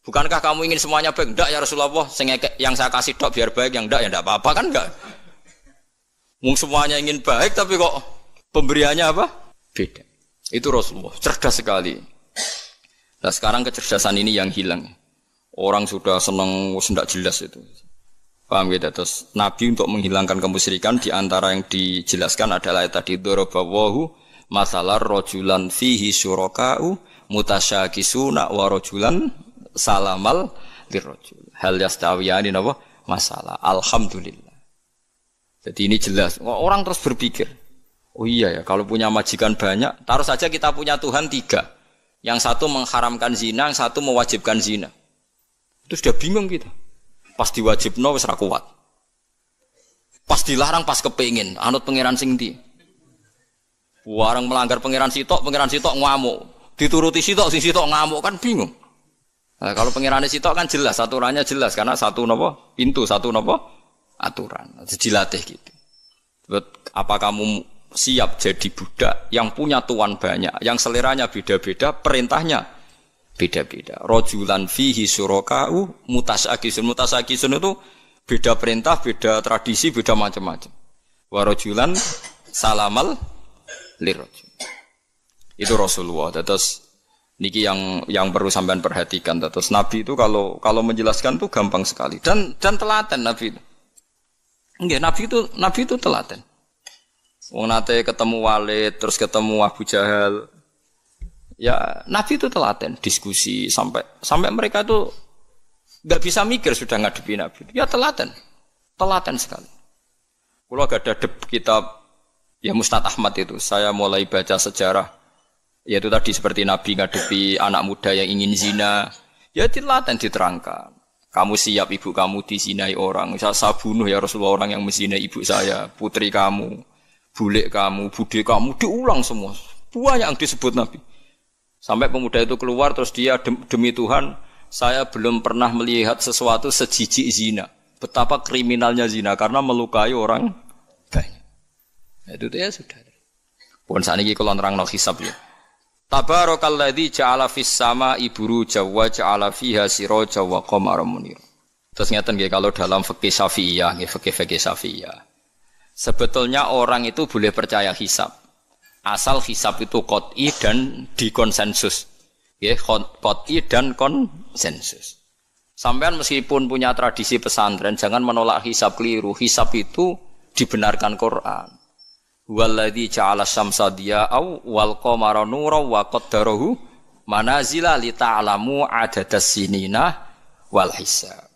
[SPEAKER 1] bukankah kamu ingin semuanya baik? Tidak ya Rasulullah, yang saya kasih dok biar baik, yang tidak ya tidak apa-apa kan enggak. Mung semuanya ingin baik tapi kok pemberiannya apa? Beda. Itu Rasulullah, cerdas sekali. Nah sekarang kecerdasan ini yang hilang. Orang sudah senang, tidak jelas itu. Paham gitu? Ya, terus Nabi untuk menghilangkan kemusyrikan di antara yang dijelaskan adalah tadi dorobawahu masalah rojulan fihi surokau mutasyakisuna wa rojulan salamal dirojul. Hal yastawiyani napa? Masalah. Alhamdulillah. Jadi ini jelas. Orang terus berpikir. Oh iya ya, kalau punya majikan banyak, taruh saja kita punya Tuhan tiga. Yang satu mengharamkan zina, yang satu mewajibkan zina. Itu sudah bingung kita. Gitu. Pas diwajib no, wis kuat. Pas dilarang, pas kepingin. Anut pangeran sing di. Warang melanggar pangeran sitok, pangeran sitok ngamuk. Dituruti sitok, si sitok ngamuk kan bingung. Nah, kalau Pangeran sitok kan jelas, aturannya jelas karena satu nopo pintu, satu nopo aturan. Jelas gitu. Apa kamu siap jadi budak yang punya tuan banyak, yang seleranya beda-beda, perintahnya beda-beda. Rojulan fihi surokau mutasakisun. Mutasakisun itu beda perintah, beda tradisi, beda macam-macam. Warojulan salamal lirojul. Itu Rasulullah. Terus niki yang yang perlu sampean perhatikan. Terus Nabi itu kalau kalau menjelaskan tuh gampang sekali dan dan telaten Nabi itu. Enggak, Nabi itu Nabi itu telaten. Wong nate ketemu Walid, terus ketemu Abu Jahal. Ya Nabi itu telaten diskusi sampai sampai mereka tuh nggak bisa mikir sudah ngadepi Nabi. Ya telaten, telaten sekali. Kalau gak ada deb kitab ya Mustad Ahmad itu, saya mulai baca sejarah. Yaitu tadi seperti Nabi ngadepi anak muda yang ingin zina. Ya telaten diterangkan kamu siap ibu kamu disinai orang. Saya, saya bunuh ya Rasulullah orang yang mesinai ibu saya, putri kamu bulik kamu, budi kamu diulang semua. Banyak yang disebut Nabi. Sampai pemuda itu keluar terus dia demi Tuhan, saya belum pernah melihat sesuatu sejijik zina. Betapa kriminalnya zina karena melukai orang banyak. Nah, itu ya sudah. Pun saat ini kalau nerang no hisab ya. Tabarakalladzi ja'ala fis sama iburu jawa ja'ala fiha siraja wa munir. Terus ngeten nggih kalau dalam fikih Syafi'iyah, nggih fikih Syafi'iyah. Sebetulnya orang itu boleh percaya hisap. Asal hisap itu kot'i dan dikonsensus. Ya, kot'i dan konsensus. Sampean meskipun punya tradisi pesantren, jangan menolak hisap keliru. Hisap itu dibenarkan Quran. Waladhi ja'ala syamsa au wal qamara nura wa qaddarahu manazila li ta'lamu adadas sinina wal hisab.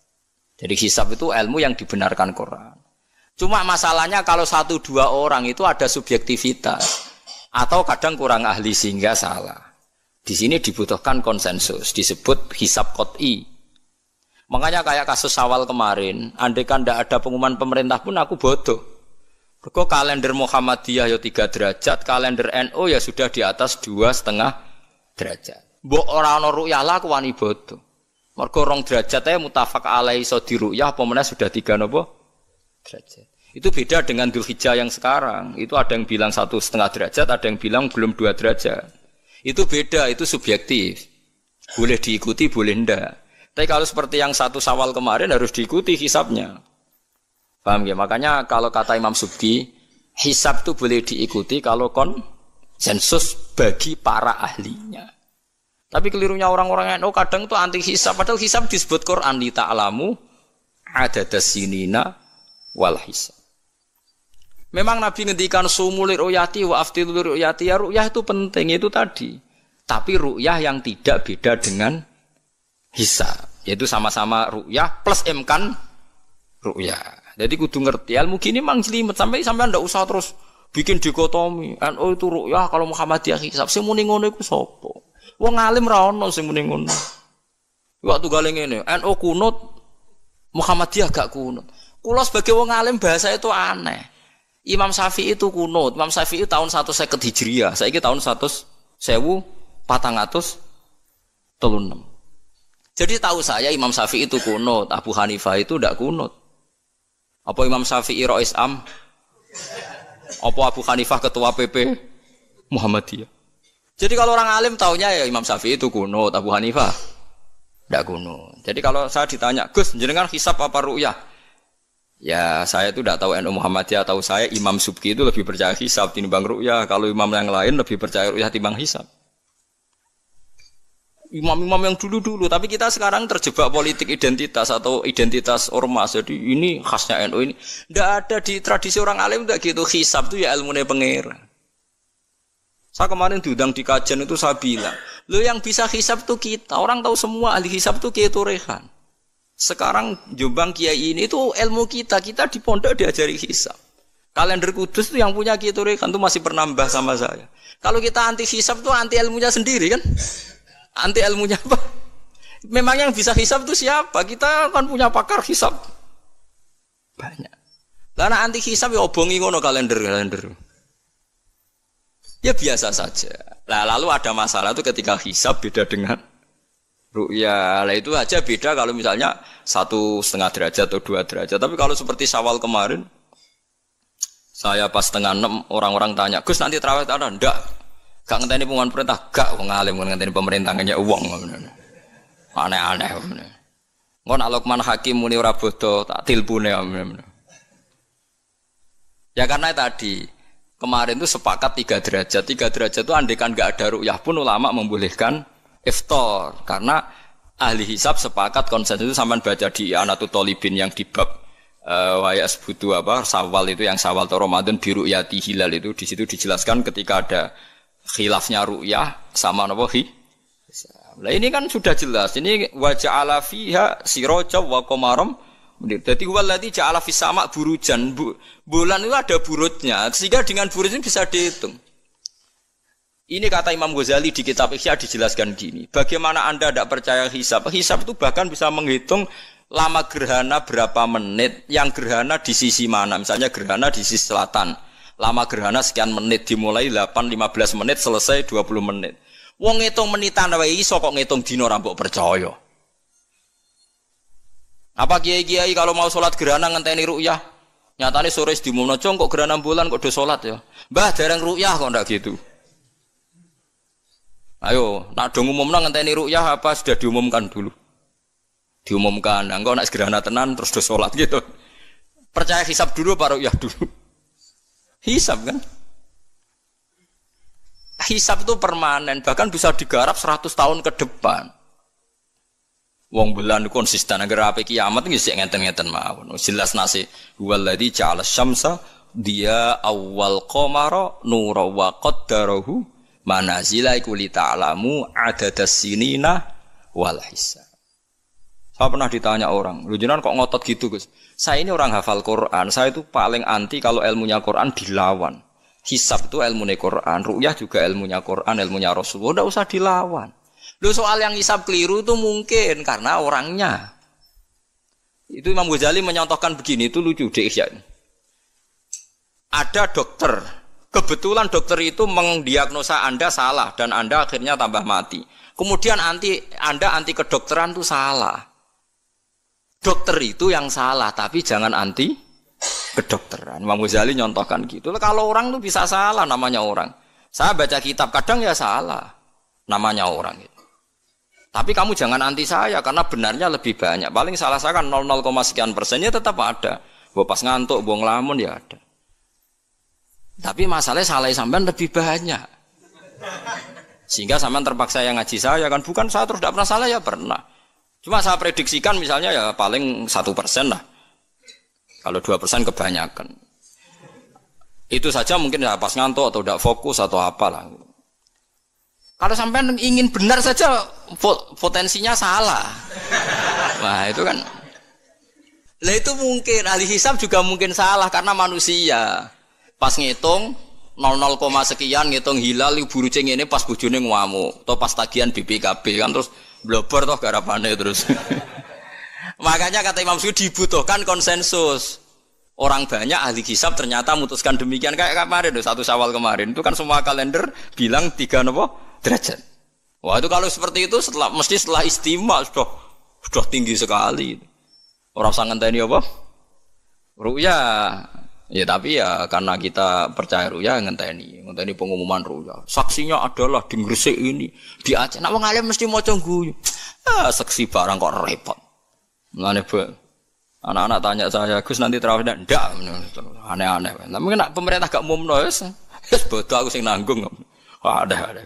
[SPEAKER 1] Jadi hisap itu ilmu yang dibenarkan Quran. Cuma masalahnya kalau satu dua orang itu ada subjektivitas atau kadang kurang ahli sehingga salah. Di sini dibutuhkan konsensus, disebut hisab kot'i. Makanya kayak kasus awal kemarin, kan tidak ada pengumuman pemerintah pun aku bodoh. Kok kalender Muhammadiyah ya tiga derajat, kalender NU NO ya sudah di atas dua setengah derajat. Bu orang ana ruyah lah aku wani bodoh. Mergo rong derajat ya mutafak alaih iso diruyah pemenang sudah tiga nopo? derajat. Itu beda dengan Dulhijjah yang sekarang. Itu ada yang bilang satu setengah derajat, ada yang bilang belum dua derajat. Itu beda, itu subjektif. Boleh diikuti, boleh enggak. Tapi kalau seperti yang satu sawal kemarin harus diikuti hisapnya. Paham ya? Makanya kalau kata Imam Subki, hisap itu boleh diikuti kalau kon sensus bagi para ahlinya. Tapi kelirunya orang-orang yang oh kadang itu anti hisap, padahal hisap disebut Quran di ta'alamu ada dasinina wal hisab. Memang Nabi ngendikan sumulir uyati wa aftilulir uyati ya ruyah itu penting itu tadi. Tapi ruyah yang tidak beda dengan hisab. Yaitu sama-sama ruyah plus M kan ruyah. Jadi kudu ngerti ilmu gini mang jelimet sampai sampai ndak usah terus bikin dikotomi. NU kan, oh, itu ruyah kalau Muhammadiyah hisab. Sing muni ngono iku sapa? Wong alim ra ono sing muni ngono. Waktu galeng ini, NU kunut Muhammadiyah gak kunut. Kulo sebagai wong alim bahasa itu aneh. Imam Syafi'i itu kuno. Imam Syafi'i tahun satu 150 Hijriah. Saiki tahun 100 sewu atus telun Jadi tahu saya Imam Syafi'i itu kuno, Abu Hanifah itu tidak kuno. Apa Imam Syafi'i Rois Am? Apa Abu Hanifah ketua PP Muhammadiyah? Jadi kalau orang alim taunya ya Imam Syafi'i itu kuno, Abu Hanifah tidak kuno. Jadi kalau saya ditanya, Gus, jenengan hisap apa ruyah? Ya saya itu tidak tahu NU Muhammadiyah atau saya Imam Subki itu lebih percaya hisab timbang ru'yah. Kalau imam yang lain lebih percaya ru'yah timbang hisab. Imam-imam yang dulu-dulu, tapi kita sekarang terjebak politik identitas atau identitas ormas. Jadi ini khasnya NU ini. Tidak ada di tradisi orang alim tidak gitu. Hisab itu ya ilmunya pengira. Saya kemarin diundang di kajian itu saya bilang, lo yang bisa hisab tuh kita. Orang tahu semua ahli hisab tuh kita rehan. Sekarang Jombang Kiai ini itu ilmu kita, kita di pondok diajari hisap Kalender kudus itu yang punya Kiai kan itu masih pernambah sama saya. Kalau kita anti hisap itu anti ilmunya sendiri kan? Anti ilmunya apa? Memang yang bisa hisap itu siapa? Kita kan punya pakar hisap Banyak. Karena anti hisap ya obongi ngono kalender-kalender. Ya biasa saja. Nah, lalu ada masalah itu ketika hisap beda dengan ruya. Lah itu aja beda kalau misalnya satu setengah derajat atau dua derajat. Tapi kalau seperti sawal kemarin, saya pas setengah enam orang-orang tanya, Gus nanti terawih ada ndak? Gak ini pengumuman perintah, gak mengalih mengenai ini pemerintah hanya uang. Aneh-aneh. Ngon alokman hakim muni ora tak tilpune. Ya, ya karena tadi kemarin itu sepakat tiga derajat, tiga derajat itu andekan gak ada ruyah pun ulama membolehkan iftar karena ahli hisab sepakat konsensus itu baca di Anatul tolibin yang di bab uh, eh, wa butuh apa sawal itu yang sawal atau Ramadan biru yati hilal itu di situ dijelaskan ketika ada khilafnya ru'yah sama napa hi Nah ini kan sudah jelas. Ini wajah fiha siroja wa komarom jadi waladi ja'ala fi sama burujan. bulan itu ada burutnya. Sehingga dengan burut ini bisa dihitung. Ini kata Imam Ghazali di kitab Ihya dijelaskan gini. Bagaimana Anda tidak percaya hisab? Hisab itu bahkan bisa menghitung lama gerhana berapa menit, yang gerhana di sisi mana. Misalnya gerhana di sisi selatan. Lama gerhana sekian menit, dimulai 8-15 menit, selesai 20 menit. Wong ngitung menitan wae iso kok ngitung dino rambok percaya. Apa kiai-kiai kalau mau sholat gerhana ngenteni ruqyah? Nyatanya sore di cong kok gerhana bulan kok do sholat ya? Mbah, jarang ruqyah kok ndak gitu. Ayo, nak dong umum nang ngenteni rukyah apa sudah diumumkan dulu? Diumumkan, nah, engkau nak sederhana tenan terus do sholat gitu. Percaya hisap dulu pak ya dulu. Hisap kan? Hisap itu permanen, bahkan bisa digarap 100 tahun ke depan. Wong bulan konsisten agar apa kiamat nggih sik ngeten-ngeten mawon. Jelas nasi waladhi ja'ala syamsa dia awal komaroh nura wa manazila iku li ta'lamu adadas sinina wal hisab. Saya pernah ditanya orang, lu kok ngotot gitu Gus? Saya ini orang hafal Quran, saya itu paling anti kalau ilmunya Quran dilawan. Hisab itu ilmunya Quran, ru'yah juga ilmunya Quran, ilmunya Rasulullah, udah usah dilawan. Lu soal yang hisab keliru itu mungkin karena orangnya. Itu Imam Ghazali menyontohkan begini, itu lucu deh ya. Ada dokter Kebetulan dokter itu mendiagnosa Anda salah dan Anda akhirnya tambah mati. Kemudian anti Anda anti kedokteran itu salah. Dokter itu yang salah, tapi jangan anti kedokteran. Imam Ghazali nyontohkan gitu. Kalau orang tuh bisa salah namanya orang. Saya baca kitab kadang ya salah namanya orang itu. Tapi kamu jangan anti saya karena benarnya lebih banyak. Paling salah saya kan 00, sekian persennya tetap ada. Gue pas ngantuk, buang lamun ya ada. Tapi masalahnya salah sampean lebih banyak. Sehingga sampean terpaksa yang ngaji saya kan bukan saya terus tidak pernah salah ya pernah. Cuma saya prediksikan misalnya ya paling satu persen lah. Kalau dua persen kebanyakan. Itu saja mungkin ya pas ngantuk atau tidak fokus atau apa lah. Kalau sampean ingin benar saja potensinya salah. Nah itu kan. Lah itu mungkin ahli hisab juga mungkin salah karena manusia. Pas ngitung 00, sekian ngitung hilal buru cing ini pas bujune ngamu atau pas tagihan BPKB kan terus blober toh garapane terus. Makanya kata Imam Syukri dibutuhkan konsensus. Orang banyak ahli hisab ternyata memutuskan demikian kayak kemarin tuh satu Syawal kemarin itu kan semua kalender bilang tiga nopo derajat. Wah itu kalau seperti itu setelah mesti setelah istimewa sudah sudah tinggi sekali. Orang sangat tanya apa? Ruya Ya tapi ya karena kita percaya ruya ngenteni, ngenteni pengumuman ruya. Saksinya adalah di Gresik ini, di Aceh. Nak wong mesti maca guyu. Ah, saksi barang kok repot. Mulane anak-anak tanya saya, Gus nanti terawih dan ndak aneh-aneh. Tapi kena pemerintah gak umum wis. Wis bodoh aku sing nanggung. ada ada.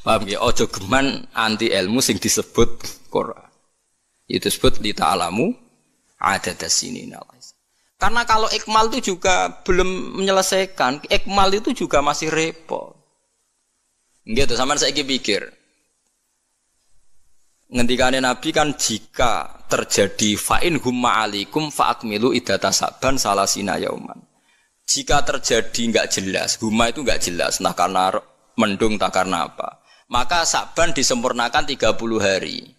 [SPEAKER 1] Paham ya, ojo geman anti ilmu sing disebut Quran. Itu disebut di ta'alamu ada di sini nalaris. Karena kalau ikmal itu juga belum menyelesaikan, ikmal itu juga masih repot. Gitu, sama saya pikir. Ngendikane Nabi kan jika terjadi fa'in humma alikum fa'akmilu idata saban salah yauman. Jika terjadi nggak jelas, huma itu nggak jelas, nah karena mendung tak nah karena apa. Maka saban disempurnakan 30 hari.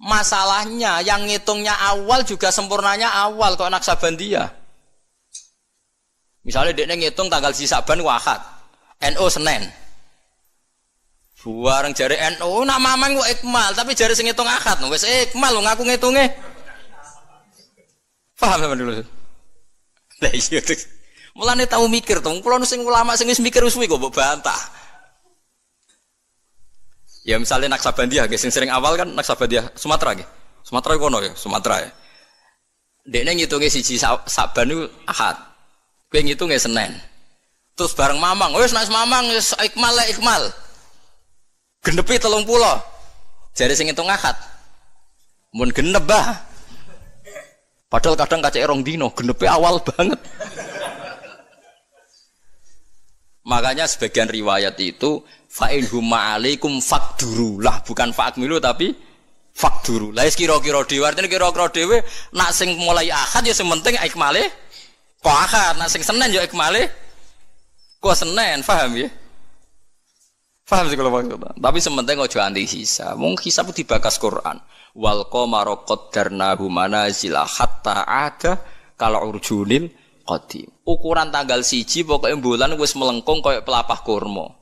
[SPEAKER 1] Masalahnya yang ngitungnya awal juga sempurnanya awal kok anak dia Misalnya dia ngitung tanggal sisa saban wahat, NO Senin. Buareng jari NO oh, nama mamang gua ikmal, tapi jari sing ngitung akad, nah, wes eh, ikmal lo ngaku ngitungnya. Paham sama dulu? Lah iya Mulane tahu mikir tuh, kalau nusin ulama sing mikir uswi kok bantah. Ya misalnya Naksabandia, guys, yang sering awal kan Naksabandia Sumatera, guys. Sumatera kono ya, Sumatera ya. Dekne ngitungnya siji Saban itu Ahad. gue ngitungnya Senin. Terus bareng Mamang, wes nek Mamang wes ikmal lah ikmal. Genepi Pulau, jadi sing itu Ahad. Mun genep bah. Padahal kadang kaca erong dino, genepi awal banget. Makanya sebagian riwayat itu Fa'in huma alaikum fakduru lah bukan fakmilu tapi fakduru. Lah kiro kiro dewa artinya kiro kiro dewa nak sing mulai akad ya sementing ya ikmale kok akad nak sing senen ya ikmale kok senen faham ya? Faham sih kalau maksudnya. Tapi sementing ojo anti Mungkin Mung hisab dibakas Quran. Wal darna qaddarnahu manazila hatta ada kalau urjunil kodim Ukuran tanggal siji pokoknya bulan wis melengkung kayak pelapah kurma.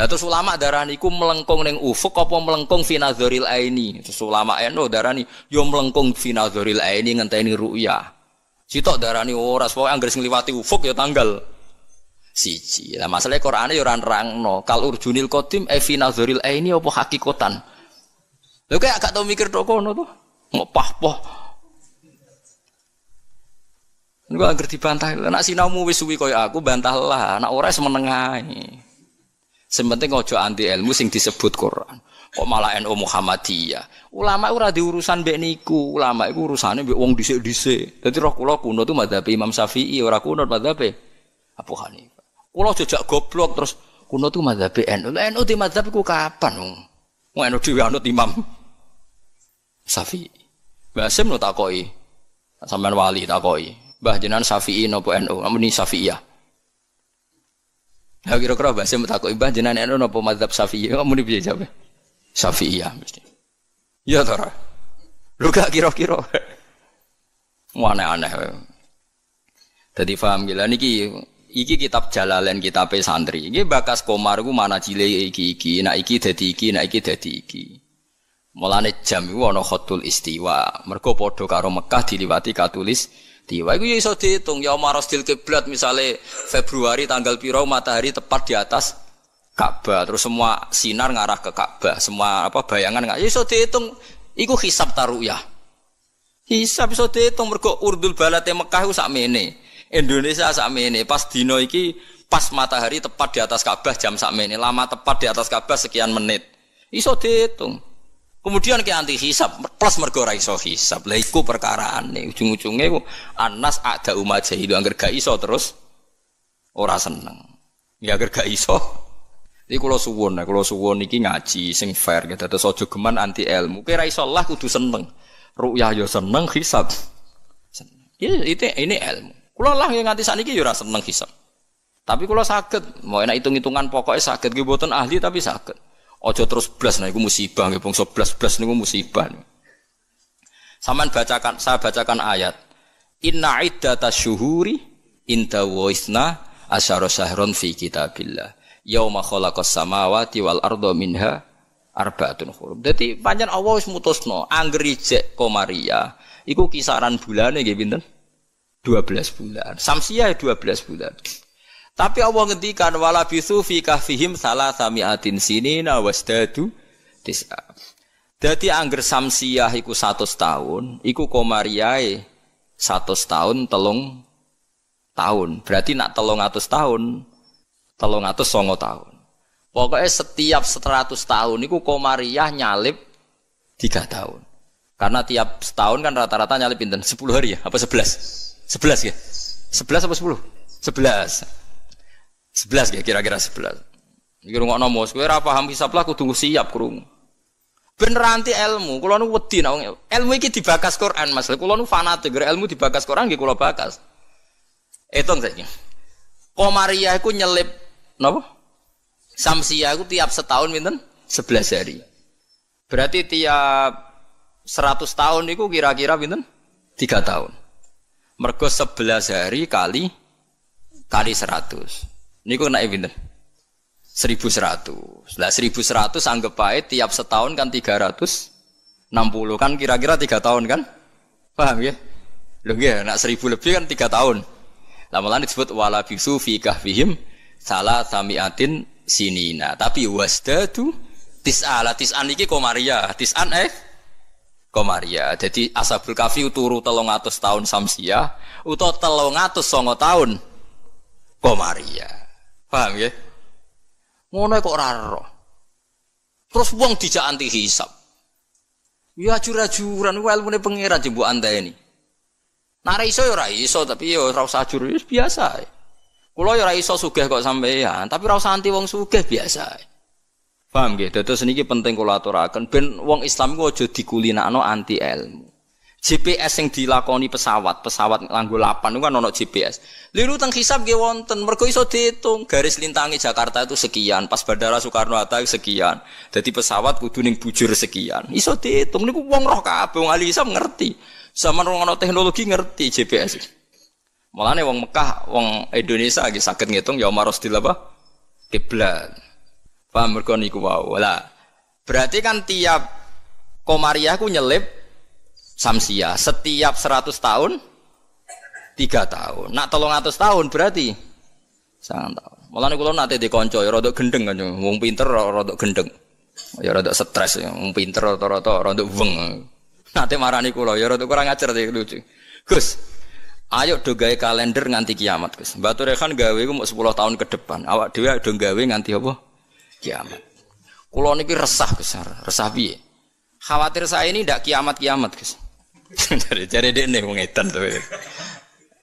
[SPEAKER 1] Nah terus ulama darah niku melengkung neng ufuk apa melengkung zoril aini. Terus ulama eno darah ni yo melengkung zoril aini ini ruya. Sitok darah ni ora oh, sepoke anggere ngliwati ufuk ya tanggal siji. Lah masalahnya ya yoran rang no Kal urjunil kotim e eh, zoril aini apa hakikotan. lo kayak agak tau mikir tok kono tuh. Ngopah-poh. Gue anggere dibantah. Nak sinamu wis suwi koyo aku bantahlah. nak ora semenengai Sementing ojo anti ilmu sing disebut Quran. Kok malah NU Muhammadiyah. Ulama ura di urusan mbek niku, ulama itu urusannya mbek wong dhisik-dhisik. Jadi roh kula kuno tuh madhabe Imam Syafi'i, ora kuno madhabe Abu Hanifah. Kula jejak goblok terus kuno tuh madhabe NU. NU di madhab ku kapan wong? Wong NU di anut Imam Syafi'i. Basim no takoi. Sampeyan wali takoi. Mbah jenengan Syafi'i nopo NU? Ameni Syafi'iyah. Lah kira-kira bahasa mutakoki mbah jenengan anu napa mazhab Syafi'i? Kok muni piye jawab? Syafi'i ya mesti. Ya to ra. Lu gak kira-kira. aneh-aneh. Jadi paham gila niki iki kitab Jalalain kitab santri. Iki bakas Komar ku mana cile iki iki, nak iki dadi iki, nak iki dadi iki. Mulane jam iku ana khatul istiwa. Mergo padha karo Mekah diliwati katulis peristiwa itu bisa dihitung ya Rasdil Qiblat misalnya Februari tanggal piro matahari tepat di atas Ka'bah. Terus semua sinar ngarah ke Ka'bah, semua apa bayangan nggak bisa ya dihitung iku hisab ya Hisab bisa dihitung mergo urdul balate Mekah iku sakmene. Indonesia sakmene pas dino iki pas matahari tepat di atas Ka'bah jam sakmene, lama tepat di atas Ka'bah sekian menit. Iso dihitung. Kemudian ke anti hisap plus mergo ra iso hisap. Lah iku perkaraane ujung-ujunge anas ada umat jadi angger gak iso terus ora seneng. Ya angger gak iso. Iki kula suwun, nah, kula suwun iki ngaji sing fair gitu. Ya, terus aja geman anti ilmu. Kira iso lah kudu seneng. Ru'yah yo ya seneng hisap. Seneng. Ya itu ini ilmu. Kula lah yang nganti saniki yo ya seneng hisap. Tapi kula sakit, mau enak hitung-hitungan pokoknya sakit. nggih ahli tapi sakit. Ojo terus blas nah iku musibah nggih bangsa blas-blas niku musibah. Saman bacakan saya bacakan ayat. Inna iddata syuhuri inda wa isna asyara syahrun fi kitabillah. Yauma khalaqas samawati wal arda minha arbaatun hurum. Dadi panjang Allah wis mutusno angger ijek komaria iku kisaran bulane nggih pinten? 12 bulan. Samsiah 12 bulan. Tapi Allah ngendikan wala bisu fi kahfihim salah samiatin sini nawas dadu, jadi angger samsiah iku satu tahun, iku komariai satu tahun telung tahun. Berarti nak telung atus tahun, telung atus songo tahun. Pokoknya setiap seratus tahun iku komariah nyalip tiga tahun. Karena tiap setahun kan rata-rata nyalip pinten sepuluh hari ya, apa sebelas? Sebelas ya? Sebelas apa sepuluh? Sebelas. Sebelas ya kira-kira sebelas. Iki rungokno nomor kowe ora paham hisab lah kudu siap kurung. Beneran ranti ilmu, kalau nu wedi nek ilmu iki dibakas Quran, Mas. kulo nu fanatik gara ilmu dibakas Quran gak kulo bakas. enggak sih Komariah iku nyelip nopo Samsiah iku tiap setahun pinten? sebelas hari. Berarti tiap seratus tahun itu kira-kira pinten? tiga tahun. Mergo sebelas hari kali kali seratus. Ini Niku kena seribu seratus Lah seribu seratus anggap baik tiap setahun kan tiga ratus enam puluh kan kira-kira 3 tahun kan? Paham ya? lu ya nak seribu lebih kan tiga tahun. Lama-lama disebut wala bisu fi kahfihim salah samiatin sinina. Tapi wasdadu tis'ala tis'an iki komaria, tis'an eh komaria. Jadi asabul kafi turu 300 tahun samsia utawa songo tahun komaria. Paham ya? Ngono kok raro. Terus wong dijak anti hisap. Ya ajur-ajuran ku ilmune pangeran jembu anda ini. Nah iso ya ra iso tapi ya ora usah biasa. Kulo ya ra iso sugih kok sampean, tapi ra anti wong sugih biasa. Paham nggih? Ya? Dados niki penting kula aturakan. ben wong Islam jadi kulina no anti ilmu. GPS yang dilakoni pesawat, pesawat nganggo lapan itu kan ono GPS. Lalu teng hisab ge wonten, mergo iso diitung garis lintangi Jakarta itu sekian, pas Bandara Soekarno Hatta sekian. Jadi pesawat kudu ning bujur sekian. Iso dihitung. Ini wong roh kabeh wong ahli ngerti. sama wong ono teknologi ngerti GPS. nih wong Mekah, wong Indonesia lagi sakit ngitung ya Umar Rosdil apa? Kiblat. Paham mergo niku wae. Lah, berarti kan tiap komariah ku nyelip samsia setiap 100 tahun tiga tahun. Nak tolong atas tahun berarti sangat tahu. Malah kalau nanti dikonco ya rodok gendeng kan, wong pinter rodok gendeng. Ya rodok stres, ya. wong pinter rodo rodo rodok weng. Nanti marah nih kalau ya rodok kurang ajar deh lucu. Gus, ayo do kalender nganti kiamat Gus. Batu rekan gawe gue mau sepuluh tahun ke depan. Awak dia do gawe nganti apa? Kiamat. Kulo niki resah Gus, resah bi. Khawatir saya ini tidak kiamat-kiamat Gus. Cari cari deh nih mengaitan tuh.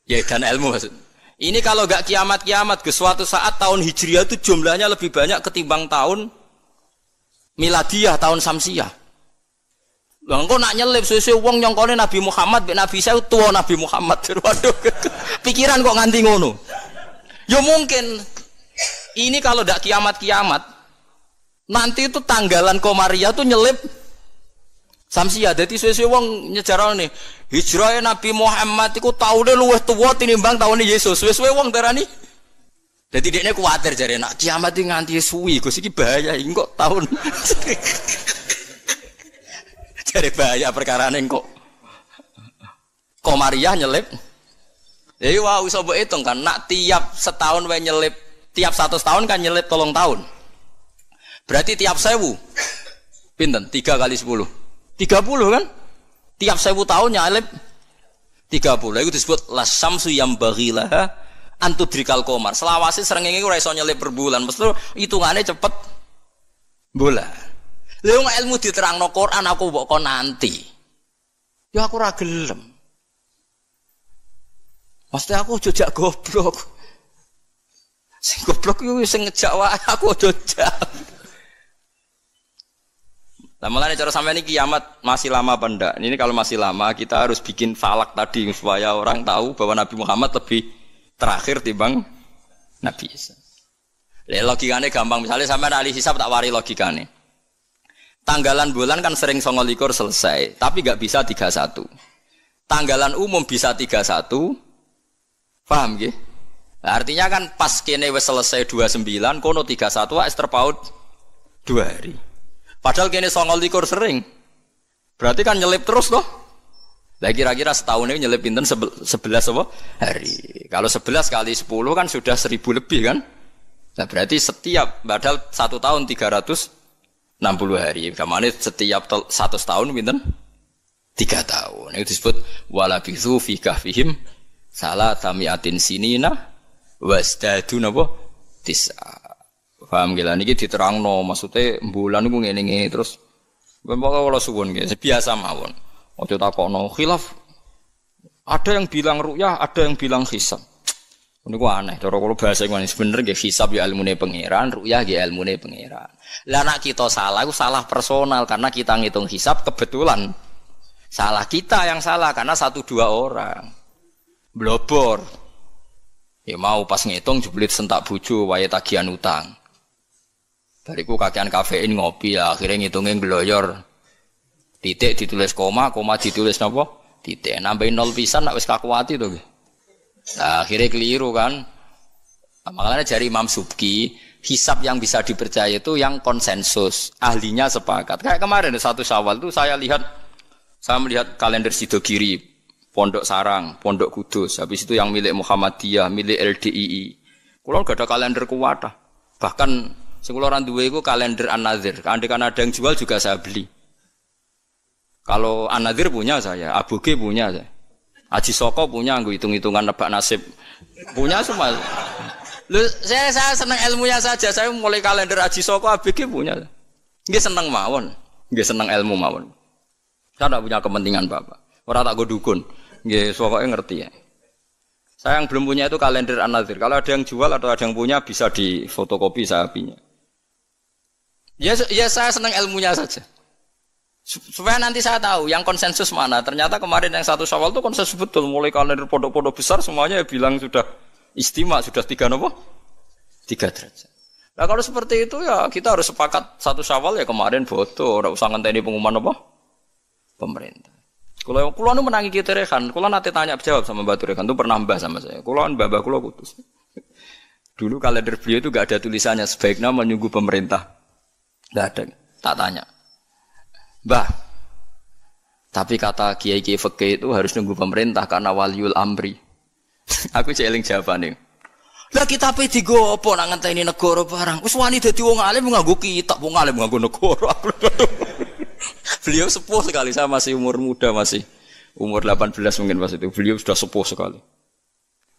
[SPEAKER 1] Ya dan ilmu maksud. Ini kalau gak kiamat-kiamat ke suatu saat tahun Hijriah itu jumlahnya lebih banyak ketimbang tahun miladiah tahun Samsiah. Lah engko nak nyelip suwe uang wong nyongkone Nabi Muhammad mek Nabi saya tua Nabi Muhammad. Waduh. Pikiran kok nganti ngono. Ya mungkin ini kalau ndak kiamat-kiamat nanti itu tanggalan komariah tuh nyelip Samsia ya, dadi suwe-suwe wong nyejarane hijrahe ya Nabi Muhammad iku taune luwih tuwa tinimbang taune Yesus. Suwe-suwe wong darani Jadi dia kuatir jadi nak kiamat ini nganti suwi, gus ini bahaya, ini tahun jadi bahaya perkara ini kok komariah nyelip. Eh wah wow, usah hitung kan, nak tiap setahun wae nyelip, tiap satu tahun kan nyelip tolong tahun. Berarti tiap sewu, pinten tiga kali sepuluh. 30 kan? Tiap sewu tahun nyalip ya, 30. Itu disebut las samsu yang bagilah antudrikal komar. Selawasi sering ini iso nyalip per bulan. Maksudnya hitungannya cepet bulan. Lalu ilmu no Quran aku bawa kau nanti. Ya aku ora Pasti aku jejak goblok. Sing goblok itu sing ngejak aku jejak. Lah mulane cara sampai ini kiamat masih lama apa enggak? Ini kalau masih lama kita harus bikin falak tadi supaya orang tahu bahwa Nabi Muhammad lebih terakhir timbang Nabi Isa. Lah logikane gampang misalnya sampai ahli hisab tak wari logikane. Tanggalan bulan kan sering songo likur selesai, tapi nggak bisa 31. Tanggalan umum bisa 31. Paham nggih? Nah, artinya kan pas kene wis selesai 29, kono 31 wis terpaut 2 hari. Padahal kini songol likur sering. Berarti kan nyelip terus loh. Lagi kira-kira setahun ini nyelip pinten sebelas apa? Hari. Kalau sebelas kali sepuluh kan sudah seribu lebih kan? Nah berarti setiap padahal satu tahun tiga ratus enam puluh hari. Kamane setiap satu tahun pinten? Tiga tahun. Itu disebut walabithu fi kahfihim salah tamiatin sinina wasdadun apa? Tis'ah. Paham gila niki diterang no maksudnya bulan gue ngene-ngene terus bapak kalau subuh gitu biasa mawon. Aja no khilaf. Ada yang bilang ru'yah, ada yang bilang hisab. gue aneh terus kalau bahasa ini bener gak hisab ya nih pangeran, ru'yah ya ilmu nih pangeran. Lah nak kita salah gue salah personal karena kita ngitung hisab kebetulan salah kita yang salah karena satu dua orang. Blobor. Ya mau pas ngitung jublit sentak bucu wae tagihan utang. Bariku kakean kafein ngopi ya akhirnya ngitungin gloyor. Titik ditulis koma, koma ditulis nopo? Titik nambahin nol pisan nak wis kakuati tuh. Nah, akhirnya keliru kan. Nah, makanya dari Imam Subki, hisap yang bisa dipercaya itu yang konsensus, ahlinya sepakat. Kayak kemarin satu Syawal tuh saya lihat saya melihat kalender Sidogiri, Pondok Sarang, Pondok Kudus, habis itu yang milik Muhammadiyah, milik LDII. Kulon gak ada kalender kuat. Ah. Bahkan Sing kula ora duwe kalender An-Nadzir. Andekan ada yang jual juga saya beli. Kalau An-Nadzir punya saya, Abu G punya saya. Aji Soko punya nggo hitung-hitungan nebak nasib. Punya semua. Lu, saya, saya seneng ilmunya saja. Saya mulai kalender Aji Soko ABG punya. Nggih seneng mawon. Nggih seneng ilmu mawon. Saya tidak punya kepentingan Bapak. Orang tak gue dukun. Nggih yang ngerti ya. Saya yang belum punya itu kalender An-Nadzir. Kalau ada yang jual atau ada yang punya bisa difotokopi saya punya. Ya, ya saya senang ilmunya saja. Supaya nanti saya tahu yang konsensus mana. Ternyata kemarin yang satu syawal itu konsensus betul. Mulai kalender pondok-pondok besar semuanya bilang sudah istimewa, sudah tiga nopo, tiga derajat. Nah kalau seperti itu ya kita harus sepakat satu syawal ya kemarin foto. orang usah ngenteni pengumuman apa? Pemerintah. Kalau kulo nu menangi kita rekan, kulo nanti tanya jawab sama batu rekan tuh pernah mbah sama saya. Kulo kan mbah mbah kulo putus. Dulu kalender beliau itu gak ada tulisannya sebaiknya menunggu pemerintah tidak ada. Tak tanya. Mbah, tapi kata Kiai Kiai Fakih itu harus nunggu pemerintah karena waliul amri. Aku celing jawabannya. nih. Lah kita pe digo apa nak ngenteni negara barang. Wis wani dadi wong alim nganggo kita, wong alim nganggo negara. Beliau sepuh sekali saya masih umur muda masih umur 18 mungkin pas itu. Beliau sudah sepuh sekali.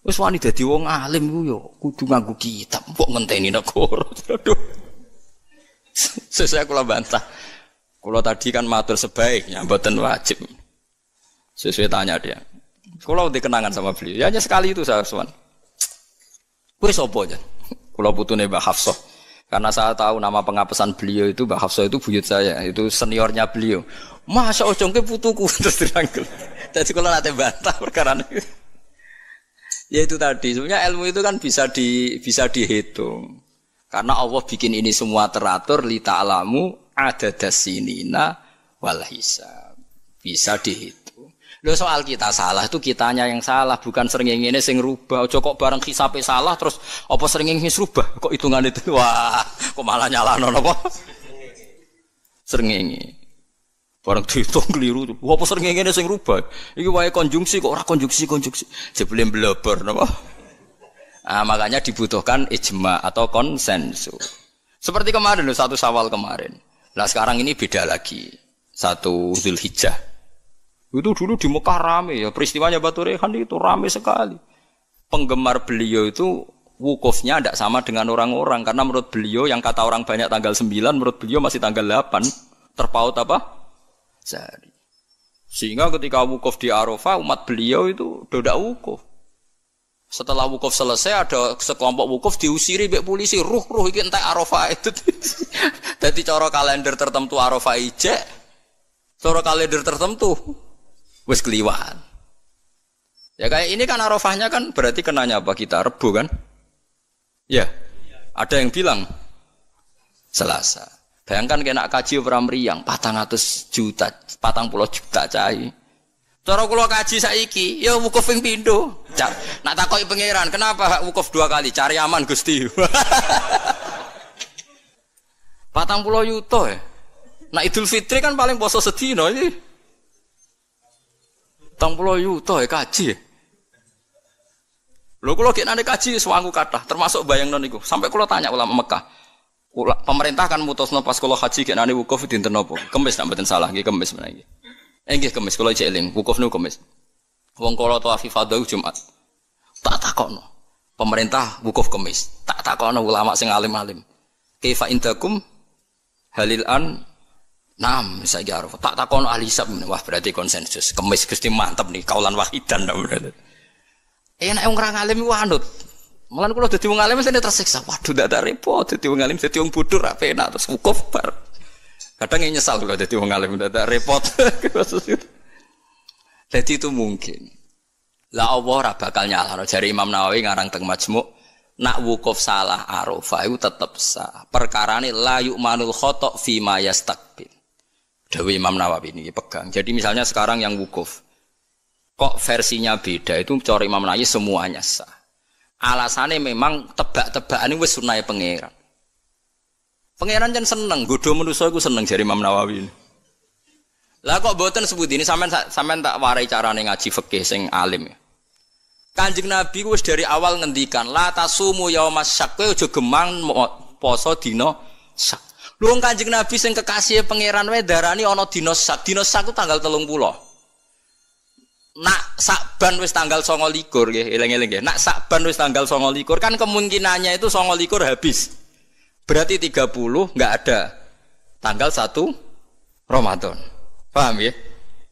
[SPEAKER 1] Wis wani dadi wong alim ku yo kudu nganggo kitab, kok ngenteni negara. Sesuai kula bantah. Kula tadi kan matur sebaiknya mboten wajib. Sesuai tanya dia. Kula udah kenangan sama beliau. Ya hanya sekali itu saya Usman. Kuwi sapa aja? Kula putune Mbah Hafsah. Karena saya tahu nama pengapesan beliau itu Mbah Hafsah itu buyut saya, itu seniornya beliau. Masa ojong ke putuku terus dirangkul. Jadi kalau nanti bantah perkara ini. Ya itu tadi, sebenarnya ilmu itu kan bisa di bisa dihitung. Karena Allah bikin ini semua teratur li ta'lamu ada wal hisab. Bisa dihitung. Lo soal kita salah itu kitanya yang salah, bukan sering yang ini sing rubah. Ojo kok bareng hisape salah terus apa sering yang ini rubah? Kok hitungan itu wah, kok malah nyala nono apa? Sering ini. Barang dihitung keliru. Wah, apa sering ini sing rubah? Iki wae konjungsi kok orang konjungsi konjungsi. sebelum bleber napa? Nah, makanya dibutuhkan ijma atau konsensus. Seperti kemarin loh, satu sawal kemarin. Nah sekarang ini beda lagi. Satu Zulhijjah. Itu dulu di Mekah rame ya. Peristiwanya Batu Rehan itu rame sekali. Penggemar beliau itu wukufnya tidak sama dengan orang-orang. Karena menurut beliau yang kata orang banyak tanggal 9, menurut beliau masih tanggal 8. Terpaut apa? Sehari. Sehingga ketika wukuf di Arafah, umat beliau itu dodak wukuf. Setelah wukuf selesai ada sekelompok wukuf diusiri bek polisi, ruh-ruh iki entek Arafah itu. E. jadi coro kalender tertentu Arafah ijek, coro kalender tertentu wis keliwan. Ya kayak ini kan Arafahnya kan berarti kenanya apa kita Rebo kan? Ya. Ada yang bilang Selasa. Bayangkan kena kaji orang meriang, patang atas juta, patang puluh juta cai. Cara kula kaji saiki, ya wukuf ping pindho. Nak takoki pangeran, kenapa hak wukuf dua kali? Cari aman Gusti. Patang pulau yuto ya. Nah Idul Fitri kan paling poso sedina iki. Patang pulau yuto ya kaji. Ya. Lho kula gek nek kaji suwangu kathah, termasuk bayang niku. Sampai kula tanya ulama Mekah. Ula, pemerintah kan mutusno pas kula haji gek nane wukuf dinten napa? Kemis nak mboten salah nggih, kemis menawi. Enggih eh, kemis kalau cek eling, wukuf nih kemis. Wong kula afifah doh Jumat. Tak takon, Pemerintah wukuf kemis. Tak takon, ulama sing alim-alim. Kefa indakum halil an Nam, saya jaruf. Tak takon ahli sab Wah, berarti konsensus. Kemis Gusti mantap nih, kaulan wahidan berarti. Eh, enak yang orang alim wanut Malah Mulan kula dadi wong alim saya tersiksa. Waduh, ada repot dadi wong alim, dadi wong bodho apa enak terus wukuf bar. Kadang yang nyesal kalau jadi wong alim, tidak repot. jadi itu mungkin. Lah Allah ora bakal nyalahno dari Imam Nawawi ngarang teng majmuk nak wukuf salah arafah itu tetap sah. Perkarane la yu'manul khotok fi ma yastakbir. Dewi Imam Nawawi ini pegang. Jadi misalnya sekarang yang wukuf. Kok versinya beda itu cari Imam Nawawi semuanya sah. Alasannya memang tebak-tebakan ini sunnah sunai pangeran. Pengiran jen seneng, godho menuso aku seneng jadi Imam Nawawi. Lah kok boten sebut ini sampean sampean tak warai cara ngaji fikih sing alim ya. Kanjeng Nabi wis dari awal ngendikan la tasumu yaumas syak kowe aja gemang poso dina syak. Lu Kanjeng Nabi sing kekasih pangeran wae darani ana dina syak. Dina syak ku tanggal 30. Nak sakban wis tanggal 29 nggih, eling-eling nggih. Nak sakban wis tanggal 29 kan kemungkinannya itu 29 habis. Berarti 30 nggak ada tanggal 1 Ramadan. Paham ya?